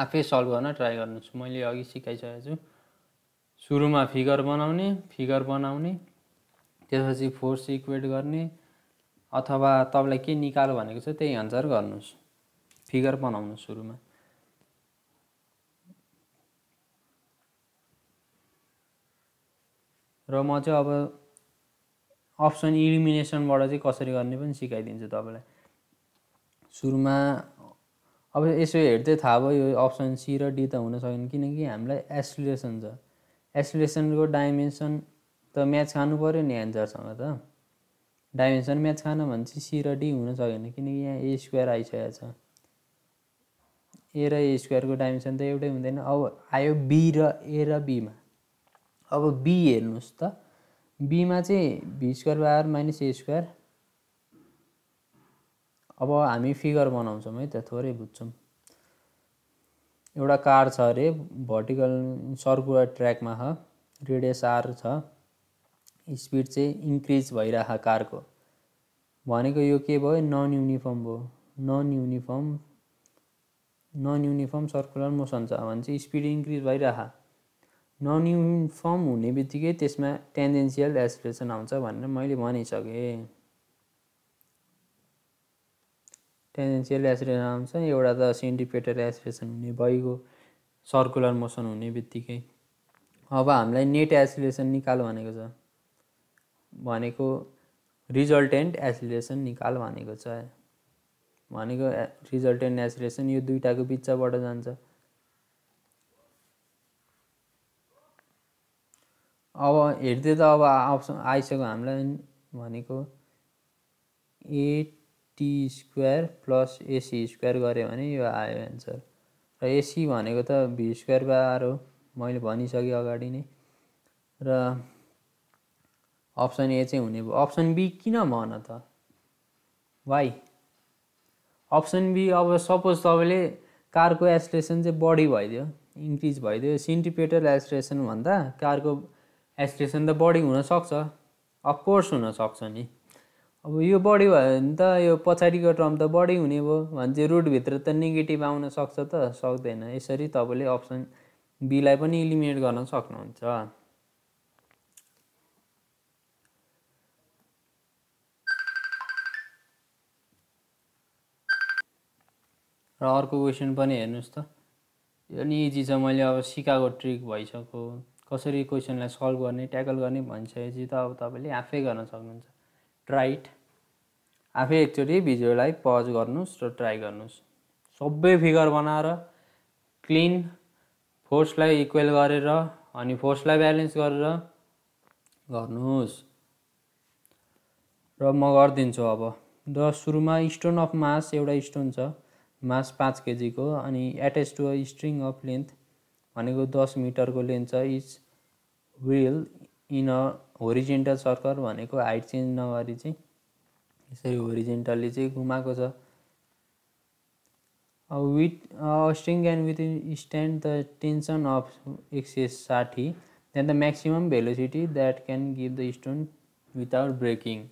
आफै सल्भ गर्न ट्राई गर्नुहोस् मैले अघि सिकाइसकेको छु सुरुमा फिगर बनाउने फिगर बनाउने त्यसपछि फोर्स इक्वेट गर्ने अथवा तपाईँलाई के निकालो भनेको छ त्यही आन्सर गर्नुहोस् फिगर बनाउनु सुरुमा र म चाहिँ अब अप्सन इलिमिनेसनबाट चाहिँ कसरी गर्ने पनि सिकाइदिन्छु तपाईँलाई सुरुमा अब यसो हेर्दै थाहा भयो यो अप्सन सी र डी त हुन सकेन किनकि हामीलाई एसोलेसन छ एसोलेसनको डाइमेन्सन त म्याच खानु पऱ्यो नि एन्जरसँग त डाइमेन्सन म्याच खान भने चाहिँ सी र डी हुन सकेन किनकि यहाँ ए स्क्वायर आइसकेको छ ए र ए स्क्वायरको डाइमेन्सन त एउटै हुँदैन अब आयो बी र ए र बीमा अब बी हेर्नुहोस् त बीमा चाहिँ V square bar minus A square अब हामी फिगर बनाउँछौँ है त्यहाँ थोरै बुझ्छौँ एउटा कार छ अरे भर्टिकल सर्कुलर ट्र्याकमा छ रेडियस आर छ स्पिड चाहिँ इन्क्रिज भइरह कारको भनेको यो के भयो नन युनिफर्म भयो non uniform non uniform circular motion छ भने चाहिँ स्पिड इन्क्रिज भइरह नन युनिफर्म हुने बित्तिकै त्यसमा टेन्जेन्सियल एसिलेसन आउँछ भनेर मैले भनिसकेँ टेन्जेन्सियल एसिरेसन आउँछ एउटा त सेन्टिपेटर एसिरेसन हुने भइगयो सर्कुलर मोसन हुने बित्तिकै अब हामीलाई नेट एसिलेसन निकाल भनेको छ भनेको रिजल्टेन्ट एसिलेसन निकाल भनेको छ भनेको रिजल्टेन्ट एसिलेसन यो दुइटाको बिचबाट जान्छ अब हेर्दै त अब अप्सन आइसक्यो हामीलाई भनेको at T square plus AC square गऱ्यो भने यो आयो एन्सर र एसी भनेको त भी स्क्वायर बा हो मैले भनिसकेँ अगाडि नै र अप्सन ए चाहिँ हुने भयो अप्सन बी किन भन त वाइ अप्सन बी अब सपोज तपाईँले कारको एसलेसन चाहिँ बढी भइदियो इन्क्रिज भइदियो सिन्टिपेटर एसलेसन भन्दा कारको एसलेसन त बढी हुनसक्छ अफकोर्स हुनसक्छ नि अब यो बढी भयो भने त यो पछाडिको टर्म त बढी हुने भयो भने चाहिँ रुटभित्र त नेगेटिभ आउन सक्छ त सक्दैन यसरी तपाईँले अप्सन बीलाई पनि इलिमिनेट गर्न सक्नुहुन्छ र अर्को क्वेसन पनि हेर्नुहोस् त यो नि इजी छ मैले अब सिकाएको ट्रिक भइसक्यो कसरी क्वेसनलाई सल्भ गर्ने ट्याकल गर्ने भनिसकेपछि त अब तपाईँले आफै गर्न सक्नुहुन्छ राइट आफै एकचोटि भिजुअललाई पज गर्नुहोस् र ट्राई गर्नुहोस् सबै फिगर बनाएर क्लिन फोर्सलाई इक्वेल गरेर अनि फोर्सलाई ब्यालेन्स गरेर गर्नुहोस् र म गरिदिन्छु अब द सुरुमा स्टोन अफ मास एउटा स्टोन छ मास पाँच केजीको अनि attach to a string of length भनेको दस मिटरको लेन्थ छ is whirled in a horizontal circle भनेको हाइट चेन्ज नगरी चाहिँ यसरी होरिजेन्टल्ली चाहिँ घुमाएको छ अब with string can withstand the tension of excess साठी then the maximum velocity that can give the stone without breaking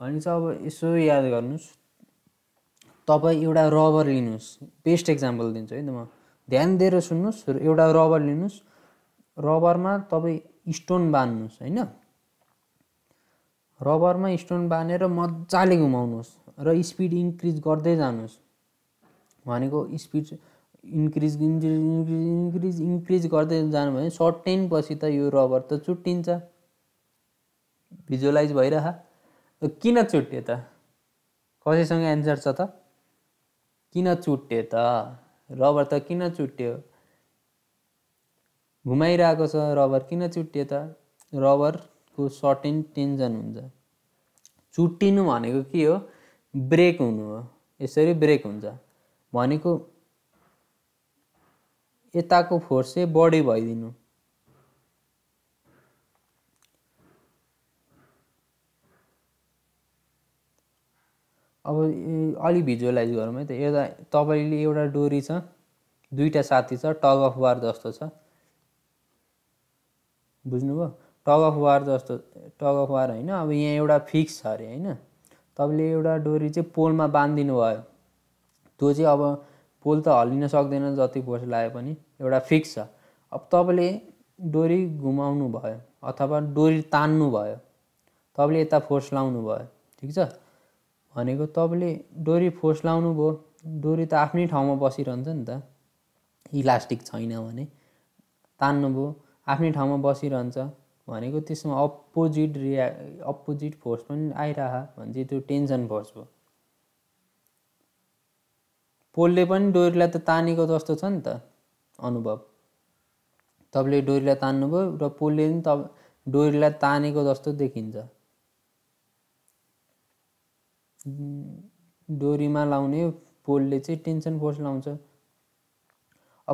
भने चाहिँ अब यसो याद गर्नुहोस् तपाईँ एउटा रबर लिनुहोस् बेस्ट इक्जाम्पल दिन्छु है त म ध्यान दिएर सुन्नुहोस् एउटा रबर लिनुहोस् रबरमा तपाईँ स्टोन बान्नुहोस् होइन रबरमा स्टोन बाँधेर मजाले घुमाउनुहोस् र स्पिड इन्क्रिज गर्दै जानुहोस् भनेको speed increase increase increase increase increase गर्दै जानु भने सर्ट टेनपछि त यो रबर त चुट्टिन्छ भिजुअलाइज भइरह किन चुट्टे त कसैसँग एन्सर छ त किन चुट्यो त रबर त किन चुट्यो घुमाइरहेको छ रबर किन चुट्टियो त रबरको सर्टेन टेन्सन हुन्छ चुट्टिनु भनेको के हो ब्रेक हुनु हो यसरी ब्रेक हुन्छ भनेको यताको फोर्स चाहिँ बढी भइदिनु अब अलिक भिजुअलाइज गरौँ है त एउटा तपाईँले एउटा डोरी छ दुईवटा साथी छ टग अफ वार जस्तो छ बुझ्नुभयो टग अफ वार जस्तो टग अफ वार होइन अब यहाँ एउटा फिक्स छ अरे होइन तपाईँले एउटा डोरी चाहिँ पोलमा बाँधिदिनु भयो त्यो चाहिँ अब पोल त हल्लिन सक्दैन जति फोर्स लाग्यो पनि एउटा फिक्स छ अब तपाईँले डोरी घुमाउनु भयो अथवा डोरी तान्नु भयो तपाईँले यता फोर्स लाउनु भयो ठिक छ भनेको तपाईँले डोरी फोर्स लाउनु भयो डोरी त आफ्नै ठाउँमा बसिरहन्छ नि त इलास्टिक छैन भने तान्नुभयो आफ्नै ठाउँमा बसिरहन्छ भनेको त्यसमा अपोजिट रिया अपोजिट फोर्स पनि आइरह भने त्यो टेन्सन फोर्स भयो पोलले पनि डोरीलाई त तानेको जस्तो छ नि त अनुभव तपाईँले डोरीलाई तान्नुभयो र पोलले पनि त डोरीलाई तानेको जस्तो देखिन्छ डोरीमा लाउने पोलले चाहिँ टेन्सन फोर्स लाउँछ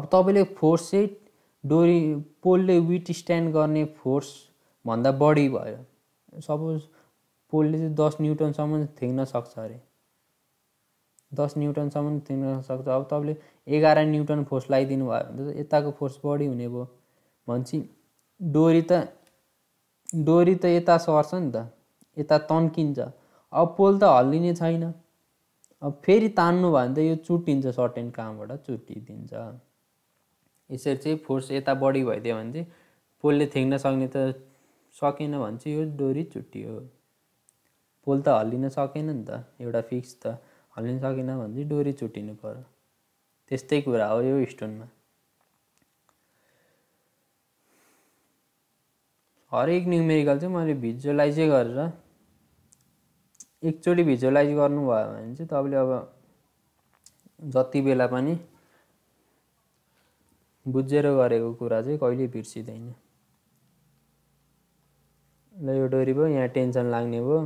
अब तपाईँले फोर्स चाहिँ डोरी पोलले विट स्ट्यान्ड गर्ने फोर्सभन्दा बढी भयो सपोज पोलले चाहिँ दस न्युटनसम्म थिङ्न सक्छ अरे दस न्युटनसम्म थिङ्न सक्छ अब तपाईँले एघार न्युटन फोर्स लगाइदिनु भयो भने त यताको फोर्स बढी हुने भयो भनेपछि डोरी त डोरी त यता सर्छ नि त यता तन्किन्छ अब पोल त हल्लिने छैन अब फेरि तान्नु भयो भने त यो चुट्टिन्छ सर्टेन कामबाट चुट्टिदिन्छ यसरी चाहिँ फोर्स यता बढी भइदियो भने चाहिँ पोलले थिङ्न सक्ने त सकेन भने चाहिँ यो डोरी चुट्टियो पोल त हल्लिन सकेन नि त एउटा फिक्स त हल्लिन सकेन भने चाहिँ डोरी चुट्टिनु पऱ्यो त्यस्तै कुरा हो यो स्टोनमा हरेक न्युमेरिकल चाहिँ मैले भिजुअलाइजै गरेर एकचोटि भिजुअलाइज गर्नुभयो भने चाहिँ तपाईँले अब जति बेला पनि बुझेर गरेको कुरा चाहिँ कहिले बिर्सिँदैन ल यो डोरी भयो यहाँ टेन्सन लाग्ने भयो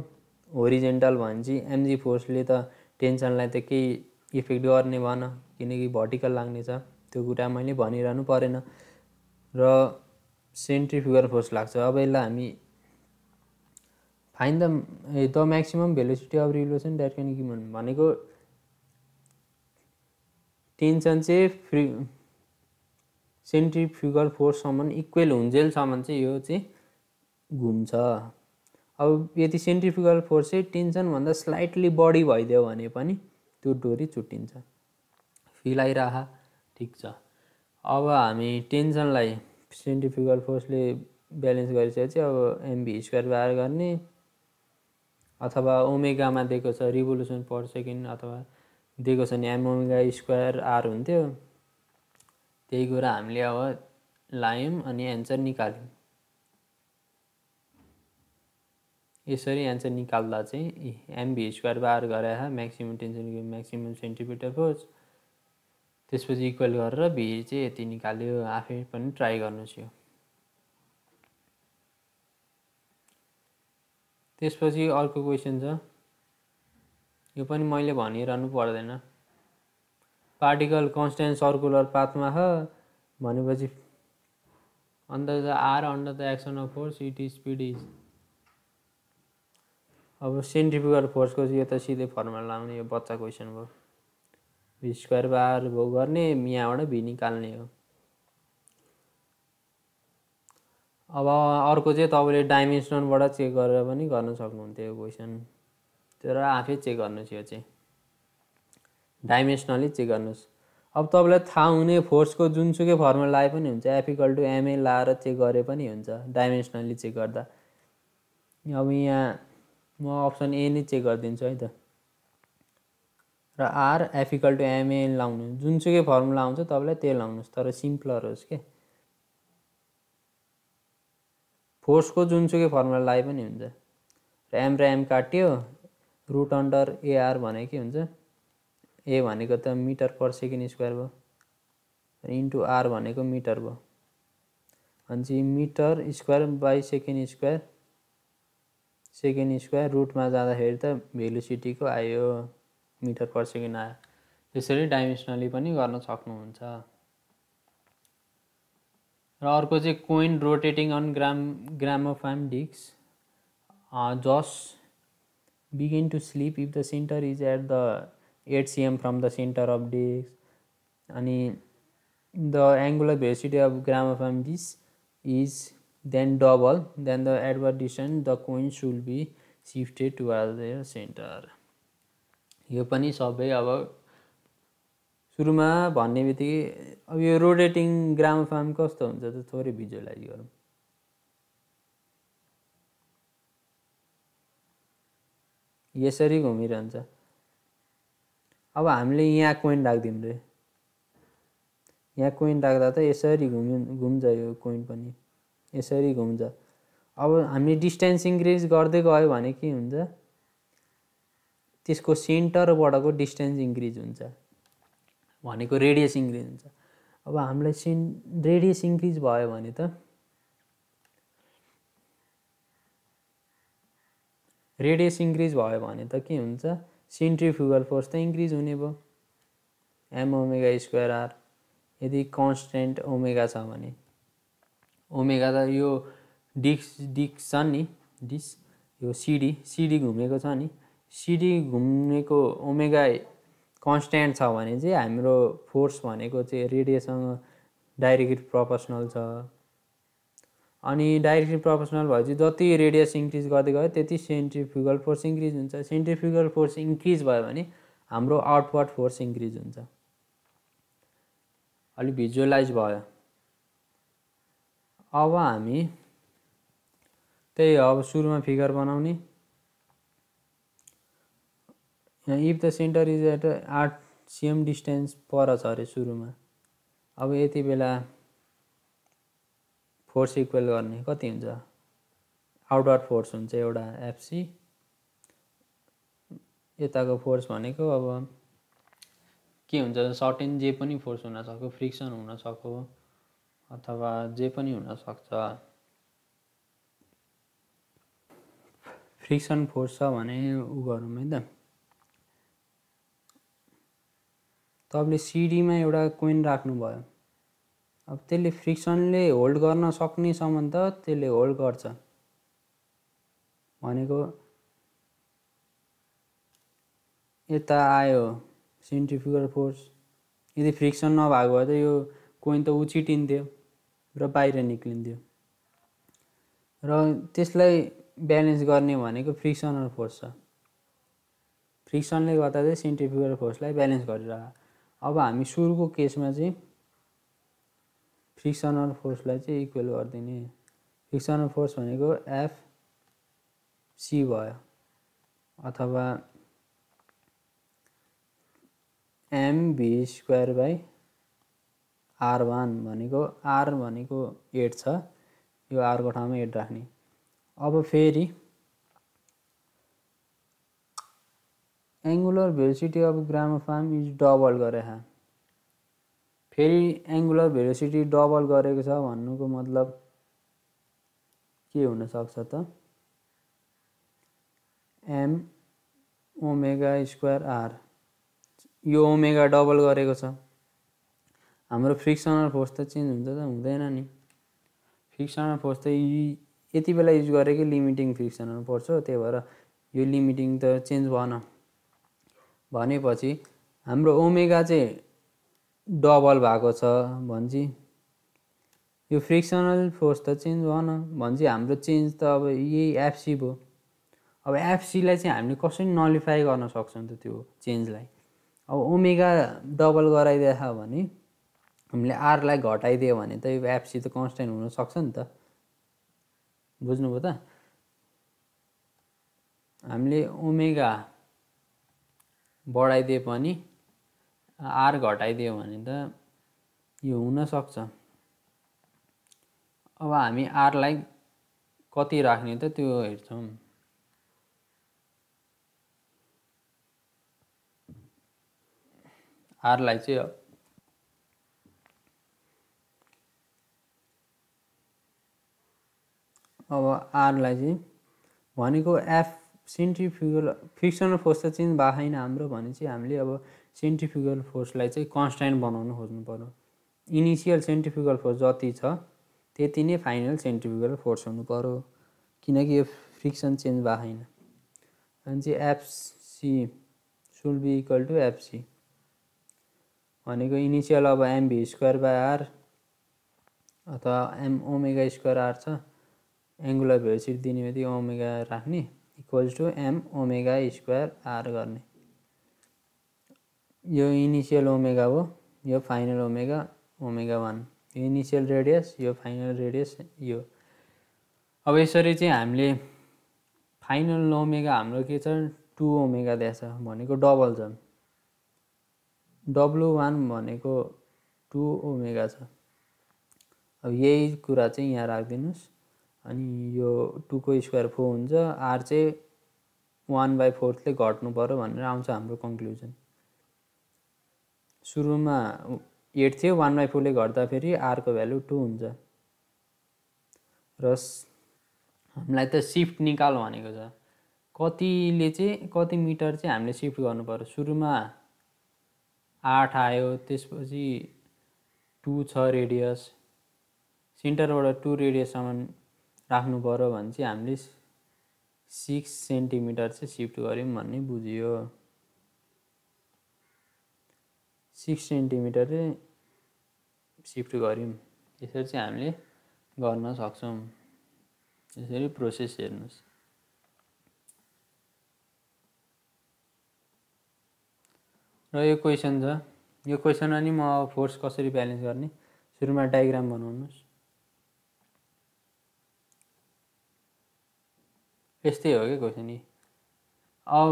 होरिजेन्टल भनेपछि एमजी फोर्सले त टेन्सनलाई त केही इफेक्ट गर्ने भएन किनकि भर्टिकल लाग्ने छ त्यो कुरा मैले भनिरहनु परेन र फिगर फोर्स लाग्छ अब यसलाई हामी find the the maximum velocity of revolution that can given भनेको टेन्सन चाहिँ फ्री सेन्ट्रिफ्युगल फोर्ससम्म इक्वेल हुन्जेलसम्म चाहिँ यो चाहिँ घुम्छ अब यदि सेन्ट्रिफ्युगल फोर्स चाहिँ टेन्सनभन्दा स्लाइटली बढी भइदियो भने पनि त्यो डोरी चुटिन्छ फिलाइराख ठिक छ अब हामी टेन्सनलाई सेन्ट्रिफ्युगल फोर्सले ब्यालेन्स गरिसकेपछि अब एमभी स्क्वायर बार गर्ने अथवा ओमेगामा दिएको छ रिभोल्युसन पर सेकेन्ड अथवा दिएको छ भने एमओमेगा स्क्वायर आर हुन्थ्यो त्यही कुरा हामीले अब लायौँ अनि एन्सर निकाल्यौँ यसरी एन्सर निकाल्दा चाहिँ एमभी स्क्वायर बार गरेर म्याक्सिमम् टेन्सनको म्याक्सिमम् सेन्टिमिटर फोर्स त्यसपछि इक्वल गरेर भी चाहिँ यति निकाल्यो आफै पनि ट्राई गर्नुहोस् यो त्यसपछि अर्को क्वेसन छ यो पनि मैले भनिरहनु पर्दैन पार्टिकल कन्सटेन्ट सर्कुलर पाथमा छ भनेपछि under the R under the action of force it is speed is अब सेन्ट्रिफिकल फोर्सको यो त सिधै फर्मुला लाउने यो बच्चा क्वेसन भयो भी स्क्वायर बार भो गर्ने यहाँबाट भी निकाल्ने हो अब अर्को चाहिँ तपाईँले डाइमेन्सनबाट चेक गरेर पनि गर्न सक्नुहुन्थ्यो यो त्यो तर आफै चेक गर्नुहोस् यो चाहिँ डाइमेन्सनली चेक गर्नुहोस् अब तपाईँलाई थाहा हुने फोर्सको जुनसुकै फर्मुला लाए पनि हुन्छ एफिकल टु एमए लाएर चेक गरे पनि हुन्छ डाइमेन्सनली चेक गर्दा अब यहाँ म अप्सन ए नै चेक गरिदिन्छु है त र आर एफिकल टु एमए लाउनु जुनसुकै फर्मुला आउँछ तपाईँलाई त्यो लाउनुहोस् तर सिम्पलर होस् के फोर्सको जुनसुकै फर्मुला लाए पनि हुन्छ र एम र एम काट्यो रुट अन्डर एआर भने के हुन्छ ए भनेको त मिटर पर सेकेन्ड स्क्वायर भयो अनि इन्टु आर भनेको मिटर भयो चाहिँ metre square by second square second square रुटमा जाँदाखेरि त भेलुसिटीको आयो मिटर पर सेकेन्ड आयो त्यसरी डाइमेन्सनली पनि गर्न सक्नुहुन्छ र अर्को चाहिँ coin rotating on gram gramophone डिक्स just begin to slip if the centre is at the at CM from the centre of disc अनि the angular velocity of gram of M is then double then the advertisement the coin should be shifted are their centre यो पनि सबै अब सुरुमा भन्ने बित्तिकै अब यो रोटेटिङ ग्राम फार्म कस्तो हुन्छ त थोरै भिजुअलाइज गरौँ यसरी घुमिरहन्छ अब हामीले यहाँ कोइन राखिदिउँ रे यहाँ कोइन राख्दा त यसरी घुम घुम्छ यो कोइन पनि यसरी घुम्छ अब हामीले डिस्टेन्स इन्क्रिज गर्दै गयो भने के हुन्छ त्यसको सेन्टरबाटको डिस्टेन्स इन्क्रिज हुन्छ भनेको रेडियस इन्क्रिज हुन्छ अब हामीलाई सेन् रेडियस इन्क्रिज भयो भने त रेडियस इन्क्रिज भयो भने त के हुन्छ सेन्ट्रिफ्युगल फोर्स त इन्क्रिज हुने भयो एम ओमेगा स्क्वायर आर यदि कन्सटेन्ट ओमेगा छ भने ओमेगा त यो डिक्स डिक्स छ नि डिस यो सिडी सिडी घुमेको छ नि सिडी घुम्नेको ओमेगा कन्सट्यान्ट छ भने चाहिँ हाम्रो फोर्स भनेको चाहिँ रेडियोसँग डाइरेक्ट प्रपोर्सनल छ अनि डाइरेक्टली प्रपोर्सनल भएपछि जति रेडियस इन्क्रिज गर्दै गयो त्यति सेन्ट्रिफ्युगल फोर्स इन्क्रिज हुन्छ सेन्ट्रिफ्युगल फोर्स इन्क्रिज भयो भने हाम्रो आउटवर्ड फोर्स इन्क्रिज हुन्छ अलिक भिजुअलाइज भयो अब हामी त्यही अब सुरुमा फिगर बनाउने if the centre is at आठ सिएम डिस्टेन्स पर छ अरे सुरुमा अब यति बेला फोर्स इक्वेल गर्ने कति हुन्छ आउटवर्ड फोर्स हुन्छ एउटा एफसी यताको फोर्स भनेको अब के हुन्छ सर्टेन जे पनि फोर्स हुनसक्यो फ्रिक्सन हुनसक्यो अथवा जे पनि हुनसक्छ फ्रिक्सन फोर्स छ भने ऊ गरौँ है त तपाईँले सिडीमा एउटा कोइन राख्नुभयो अब त्यसले फ्रिक्सनले होल्ड गर्न सक्नेसम्म त त्यसले होल्ड गर्छ भनेको यता आयो सेन्ट्रिफिकल फोर्स यदि फ्रिक्सन नभएको भए त यो कोइन त उछिटिन्थ्यो र बाहिर निक्लिन्थ्यो र त्यसलाई ब्यालेन्स गर्ने भनेको फ्रिक्सनल फोर्स छ फ्रिक्सनले गर्दा चाहिँ सेन्ट्रिफिकल फोर्सलाई ब्यालेन्स गरेर अब हामी सुरुको केसमा चाहिँ फ्रिक्सनल फोर्सलाई चाहिँ इक्वेल गरिदिने फ्रिक्सनल फोर्स भनेको एफ सी भयो अथवा MV square by R one भनेको आर भनेको एट छ यो आरको ठाउँमा एट राख्ने अब फेरि angular velocity of gramophone is double गरेर फेरि एङ्गुलर भेलोसिटी डबल गरेको छ भन्नुको मतलब के हुनसक्छ त एम ओमेगा स्क्वायर आर यो ओमेगा डबल गरेको छ हाम्रो फ्रिक्सनल फोर्स त चेन्ज हुन्छ त हुँदैन नि फ्रिक्सनल फोर्स त यति बेला युज गरेकै लिमिटिङ फ्रिक्सनल फोर्स हो त्यही भएर यो लिमिटिङ त चेन्ज भएन भनेपछि हाम्रो ओमेगा चाहिँ डबल भएको छ भन्छ यो फ्रिक्सनल फोर्स त चेन्ज भएन भन्छ हाम्रो चेन्ज त अब यही एफसी भयो अब एफसीलाई चाहिँ हामीले कसरी नलिफाई गर्न सक्छौँ त त्यो चेन्जलाई अब ओमेगा डबल गराइदिएछ भने हामीले आरलाई घटाइदियो भने त यो एफसी त कन्सटेन्ट हुनसक्छ नि त बुझ्नुभयो त हामीले ओमेगा बढाइदिए पनि आर घटाइदियो भने त यो हुनसक्छ अब हामी आरलाई कति राख्ने त त्यो हेर्छौँ आरलाई चाहिँ अब आरलाई चाहिँ भनेको एफ सेन्ट्रिफ्युगल फ्रिक्सनल फोर्स त चेन्ज भएको छैन हाम्रो भने चाहिँ हामीले अब सेन्ट्रिफ्युगल फोर्सलाई चाहिँ कन्सट्यान्ट बनाउनु खोज्नु पऱ्यो इनिसियल सेन्ट्रिफ्युगल फोर्स जति छ त्यति नै फाइनल सेन्ट्रिफ्युगल फोर्स हुनु पऱ्यो किनकि यो फ्रिक्सन चेन्ज भएको छैन अनि चाहिँ FC should be equal to FC भनेको इनिसियल अब एमभी स्क्वायर बाई आर अथवा एम ओमेगा स्क्वायर आर छ एङ्गुलर भेलोसिटी दिने बित्तिकै ओमेगा राख्ने equal to M omega square R गर्ने यो इनिसियल ओमेगा हो यो फाइनल ओमेगा ओमेगा वान यो इनिसियल रेडियस यो फाइनल रेडियस यो अब यसरी चाहिँ हामीले फाइनल ओमेगा हाम्रो के छ टु ओमेगा दिएछ भनेको डबल छ डब्लु वान भनेको टु ओमेगा छ अब यही कुरा चाहिँ यहाँ राखिदिनुहोस् अनि यो टुको स्क्वायर फोर हुन्छ आर चाहिँ वान बाई फोर्थले घट्नु पऱ्यो भनेर आउँछ हाम्रो कन्क्लुजन सुरुमा एट थियो वान बाई फोरले घट्दाखेरि आरको भ्यालु टु हुन्छ र हामीलाई त सिफ्ट निकाल भनेको छ कतिले चाहिँ कति मिटर चाहिँ हामीले सिफ्ट गर्नुपऱ्यो सुरुमा आठ आयो त्यसपछि टु छ रेडियस सेन्टरबाट टु रेडियससम्म राख्नु पऱ्यो भने चाहिँ हामीले सिक्स सेन्टिमिटर चाहिँ सिफ्ट गऱ्यौँ भन्ने बुझियो सिक्स सेन्टिमिटरले सिफ्ट गऱ्यौँ यसरी चाहिँ हामीले गर्न सक्छौँ यसरी प्रोसेस हेर्नुहोस् र यो क्वेसन छ यो क्वेसनमा नि म अब फोर्स कसरी ब्यालेन्स गर्ने सुरुमा डायग्राम बनाउनुहोस् यस्तै हो क्या क्वेसन अब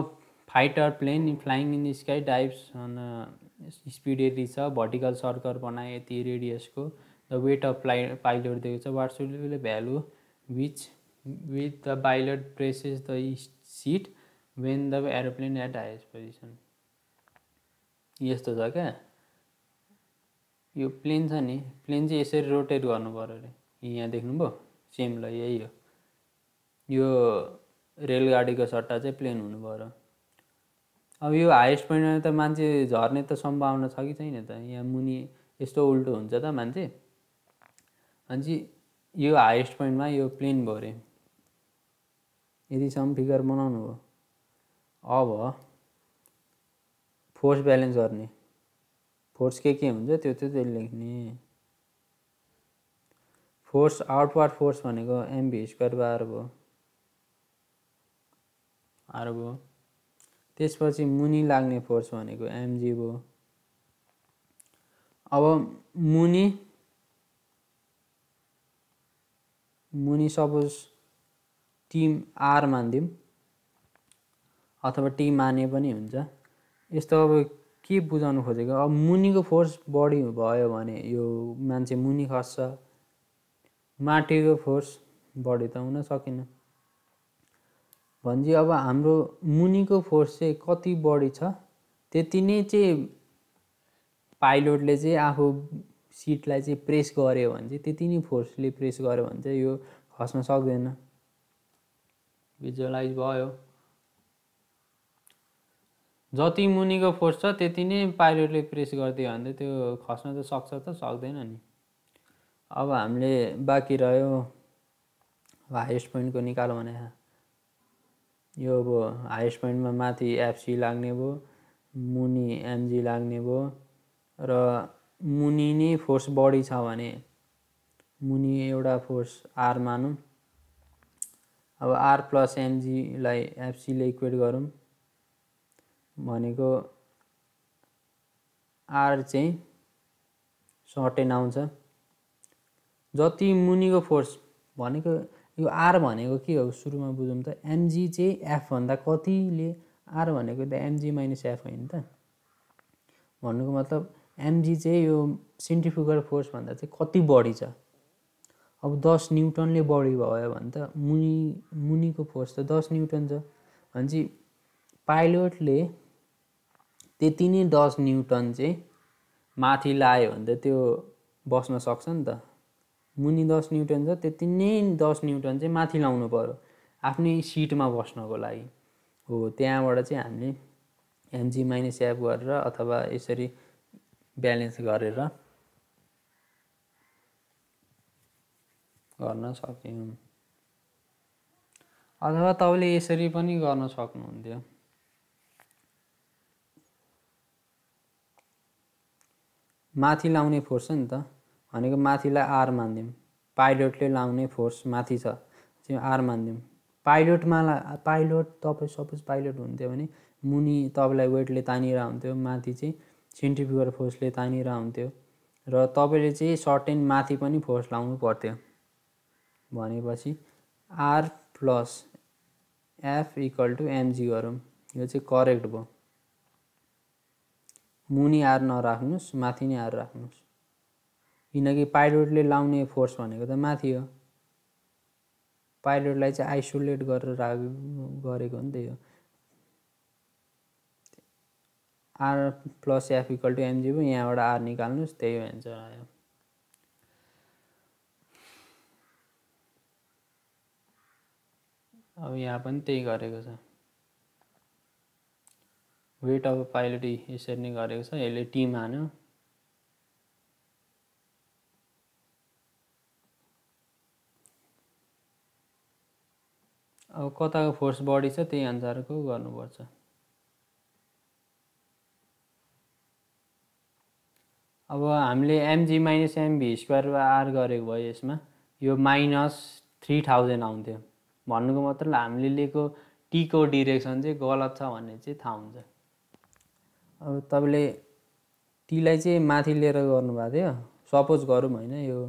fighter plane flying in the sky dives on speed यति छ भर्टिकल सर्कल बनाए यति रेडियसको द वेट अफ प्लाइ पाइलट दिएको छ what should be the value which with the pilot presses the seat when the aeroplane at highest position यस्तो छ क्या यो प्लेन छ नि प्लेन चाहिँ यसरी रोटेट गर्नु पऱ्यो अरे यहाँ देख्नुभयो सेम ल यही हो यो रेलगाडीको सट्टा चाहिँ प्लेन हुनु पऱ्यो अब यो हाइएस्ट पोइन्टमा त मान्छे झर्ने त सम्भावना छ कि छैन त यहाँ मुनि यस्तो उल्टो हुन्छ त मान्छे भनेपछि यो हाइएस्ट पोइन्टमा यो प्लेन भयो अरे यदिसम्म फिगर बनाउनु हो अब फोर्स ब्यालेन्स गर्ने फोर्स के के हुन्छ त्यो त्यो लेख्ने फोर्स आउटवार्ड फोर्स भनेको एमभी स्क्वायर बाह्र भयो आर भयो त्यसपछि मुनि लाग्ने फोर्स भनेको एमजी हो अब मुनि मुनि सपोज टिम आर मानिदिउँ अथवा टिम माने पनि हुन्छ यस्तो अब के बुझाउनु खोजेको अब मुनिको फोर्स बढी भयो भने यो मान्छे मुनि खस्छ माटेको फोर्स बढी त हुन सकेन भन्छ अब हाम्रो मुनिको फोर्स चाहिँ कति बढी छ त्यति नै चाहिँ पाइलटले चाहिँ आफू सिटलाई चाहिँ प्रेस गऱ्यो भने चाहिँ त्यति नै फोर्सले प्रेस गऱ्यो भने चाहिँ यो खस्न सक्दैन भिजुअलाइज भयो जति मुनिको फोर्स छ त्यति नै पाइलटले प्रेस गरिदियो भने त्यो खस्न त सक्छ त सक्दैन नि अब हामीले बाँकी रह्यो हाइएस्ट पोइन्टको निकाल भने यो अब हाइएस्ट पोइन्टमा माथि एफसी लाग्ने भयो मुनि एमजी लाग्ने भयो र मुनि नै फोर्स बढी छ भने मुनि एउटा फोर्स आर मानौँ अब आर प्लस एमजीलाई एफसीले इक्वेट गरौँ भनेको आर चाहिँ सर्टेन आउँछ जति मुनिको फोर्स भनेको यो आर भनेको के हो सुरुमा बुझौँ त एमजी चाहिँ एफभन्दा कतिले आर भनेको त एमजी माइनस एफ होइन त भन्नुको मतलब एमजी चाहिँ यो सेन्टिफिकल फोर्सभन्दा चाहिँ कति बढी छ अब दस न्युटनले बढी भयो भने त मुनि मुनिको फोर्स त दस न्युटन छ भनेपछि पाइलटले त्यति नै दस न्युटन चाहिँ माथि लायो भने त त्यो बस्न सक्छ नि त मुनि दस न्युटन छ त्यति नै दस न्युटन चाहिँ माथि लाउनु पऱ्यो आफ्नै सिटमा बस्नको लागि हो त्यहाँबाट चाहिँ हामीले एमजी माइनस एफ गरेर अथवा यसरी ब्यालेन्स गरेर गर्न सक्यौँ अथवा तपाईँले यसरी पनि गर्न सक्नुहुन्थ्यो माथि लाउने फोर्स नि त भनेको माथिलाई आर मानिदिउँ पाइलटले लाउने फोर्स माथि छ चाहिँ आर मानिदिउँ पाइलटमा ला पाइलट तपाईँ सपोज पाइलट हुन्थ्यो भने मुनि तपाईँलाई वेटले तानिरह हुन्थ्यो माथि चाहिँ सेन्ट्रिफ्युगल फोर्सले तानिरह हुन्थ्यो र तपाईँले चाहिँ सर्टेन माथि पनि फोर्स लाउनु पर्थ्यो भनेपछि R plus F equal to MG गरौँ यो चाहिँ करेक्ट भयो मुनि आर नराख्नुहोस् माथि नै आर राख्नुहोस् किनकि पाइलटले लाउने फोर्स भनेको त माथि हो पाइलटलाई चाहिँ आइसोलेट गरेर राख गरेको हो नि त्यही हो R plus F equal to MG पो यहाँबाट आर निकाल्नुहोस् त्यही हो एन्सर आयो अब यहाँ पनि त्यही गरेको छ वेट अफ पाइलट यसरी नै गरेको छ यसले टिम हान्यो अब कताको फोर्स बढी छ त्यही अनुसारको गर्नुपर्छ अब हामीले MG minus MV square R गरेको भयो यसमा यो माइनस थ्री थाउजन्ड आउँथ्यो भन्नुको मतलब हामीले लिएको टीको डिरेक्सन चाहिँ गलत छ भन्ने चाहिँ थाहा हुन्छ अब तपाईँले टीलाई चाहिँ माथि लिएर गर्नुभएको थियो सपोज गरौँ होइन यो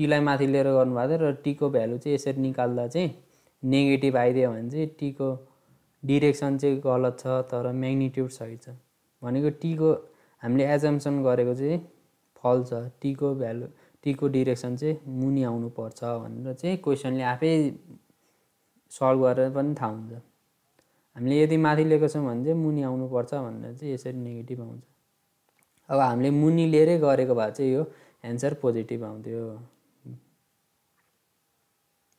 टीलाई माथि लिएर गर्नुभएको थियो र टीको भ्यालु चाहिँ यसरी निकाल्दा चाहिँ नेगेटिभ आइदियो भने चाहिँ टीको डिरेक्सन चाहिँ गलत छ तर म्याग्निट्युड सही छ भनेको टीको हामीले एजम्सन गरेको चाहिँ फल छ टीको भ्यालु टीको डिरेक्सन चाहिँ मुनि आउनुपर्छ भनेर चाहिँ क्वेसनले आफै सल्भ गरेर पनि थाहा हुन्छ हामीले यदि माथि लिएको छौँ भने चाहिँ मुनि आउनुपर्छ भनेर चाहिँ यसरी नेगेटिभ आउँछ अब हामीले मुनि लिएरै गरेको भए चाहिँ यो एन्सर पोजिटिभ आउँथ्यो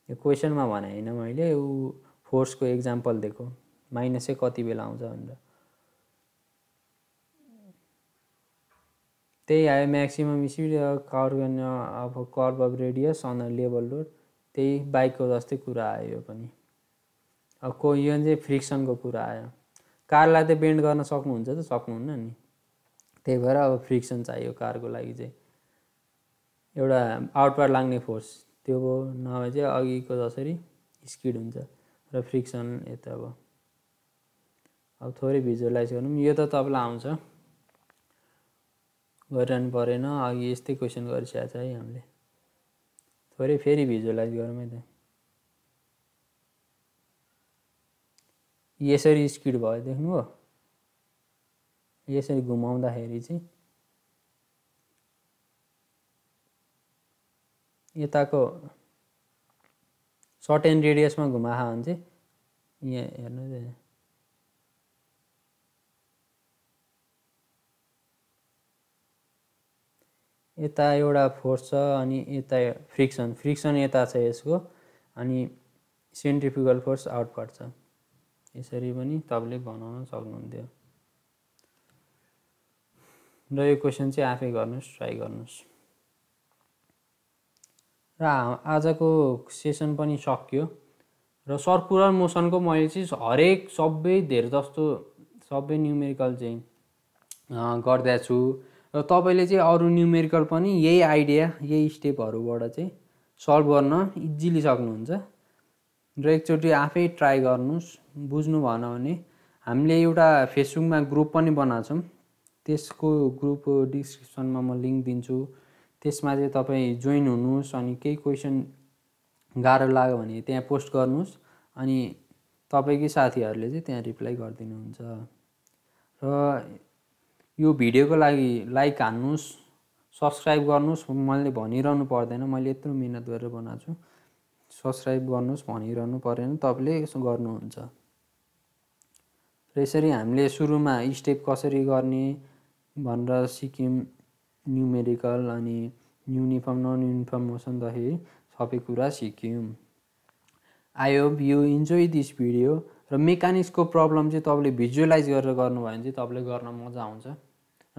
यो क्वेसनमा भने होइन मैले ऊ फोर्सको एक्जाम्पल दिएको माइनसै कति बेला आउँछ भनेर त्यही आयो म्याक्सिमम स्पिड गर्ने अब curve of radius on level road त्यही बाइकको जस्तै कुरा आयो यो पनि अब को यो चाहिँ फ्रिक्सनको कुरा आयो कारलाई त बेन्ड गर्न सक्नुहुन्छ त सक्नुहुन्न नि त्यही भएर अब फ्रिक्सन चाहियो कारको लागि चाहिँ एउटा आउटपार लाग्ने फोर्स त्यो भयो नभए चाहिँ अघिको जसरी स्किड हुन्छ र फ्रिक्सन यता अब अब थोरै भिजुअलाइज गरौँ यो त तपाईँलाई आउँछ गरिरहनु परेन अघि यस्तै क्वेसन गरिसकेको छ है हामीले थोरै फेरि भिजुअलाइज गरौँ है त यसरी स्किड भयो देख्नुभयो यसरी घुमाउँदाखेरि चाहिँ यताको सर्ट एन्ड रेडियसमा घुमायो भने चाहिँ यहाँ हेर्नु यता एउटा फोर्स छ अनि यता फ्रिक्सन फ्रिक्सन यता छ यसको अनि सेन्ट्रिफिकल फोर्स आउटवर्ड छ यसरी पनि तपाईँले बनाउन सक्नुहुन्थ्यो र यो क्वेसन चाहिँ आफै गर्नुहोस् ट्राई गर्नुहोस् र आजको सेसन पनि सकियो र सर्कुलर मोसनको मैले चाहिँ हरेक सबै धेर जस्तो सबै न्युमेरिकल चाहिँ गर्दैछु र तपाईँले चाहिँ अरू न्युमेरिकल पनि यही आइडिया यही स्टेपहरूबाट चाहिँ सल्भ गर्न इजिली सक्नुहुन्छ र एकचोटि आफै ट्राई गर्नुहोस् बुझ्नु भएन भने हामीले एउटा फेसबुकमा ग्रुप पनि बनाएको छौँ त्यसको ग्रुपको डिस्क्रिप्सनमा म लिङ्क दिन्छु त्यसमा चाहिँ तपाईँ जोइन हुनुहोस् अनि केही क्वेसन गाह्रो लाग्यो भने त्यहाँ पोस्ट गर्नुहोस् अनि तपाईँकै साथीहरूले चाहिँ त्यहाँ रिप्लाई गरिदिनुहुन्छ र यो भिडियोको लागि लाइक हान्नुहोस् सब्सक्राइब गर्नुहोस् मैले भनिरहनु पर्दैन मैले यत्रो मिहिनेत गरेर बनाएको छु सब्सक्राइब गर्नुहोस् भनिरहनु परेन तपाईँले गर्नुहुन्छ र यसरी हामीले सुरुमा स्टेप कसरी गर्ने भनेर सिक्यौँ न्युमेरिकल अनि युनिफर्म नन युनिफर्म मोसनदाखेरि सबै कुरा सिक्यौँ I hope you enjoy this video र मेकानिक्सको प्रब्लम चाहिँ तपाईँले भिजुअलाइज गरेर गर्नुभयो भने चाहिँ तपाईँले गर्न मजा आउँछ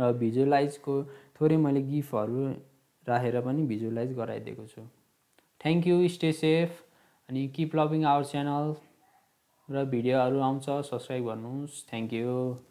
र भिजुअलाइजको थोरै मैले गिफ्टहरू राखेर पनि भिजुअलाइज गराइदिएको छु थ्याङ्क यू स्टे सेफ अनि किप लभिङ आवर च्यानल र भिडियोहरू आउँछ सब्सक्राइब गर्नुहोस् थ्याङ्क यू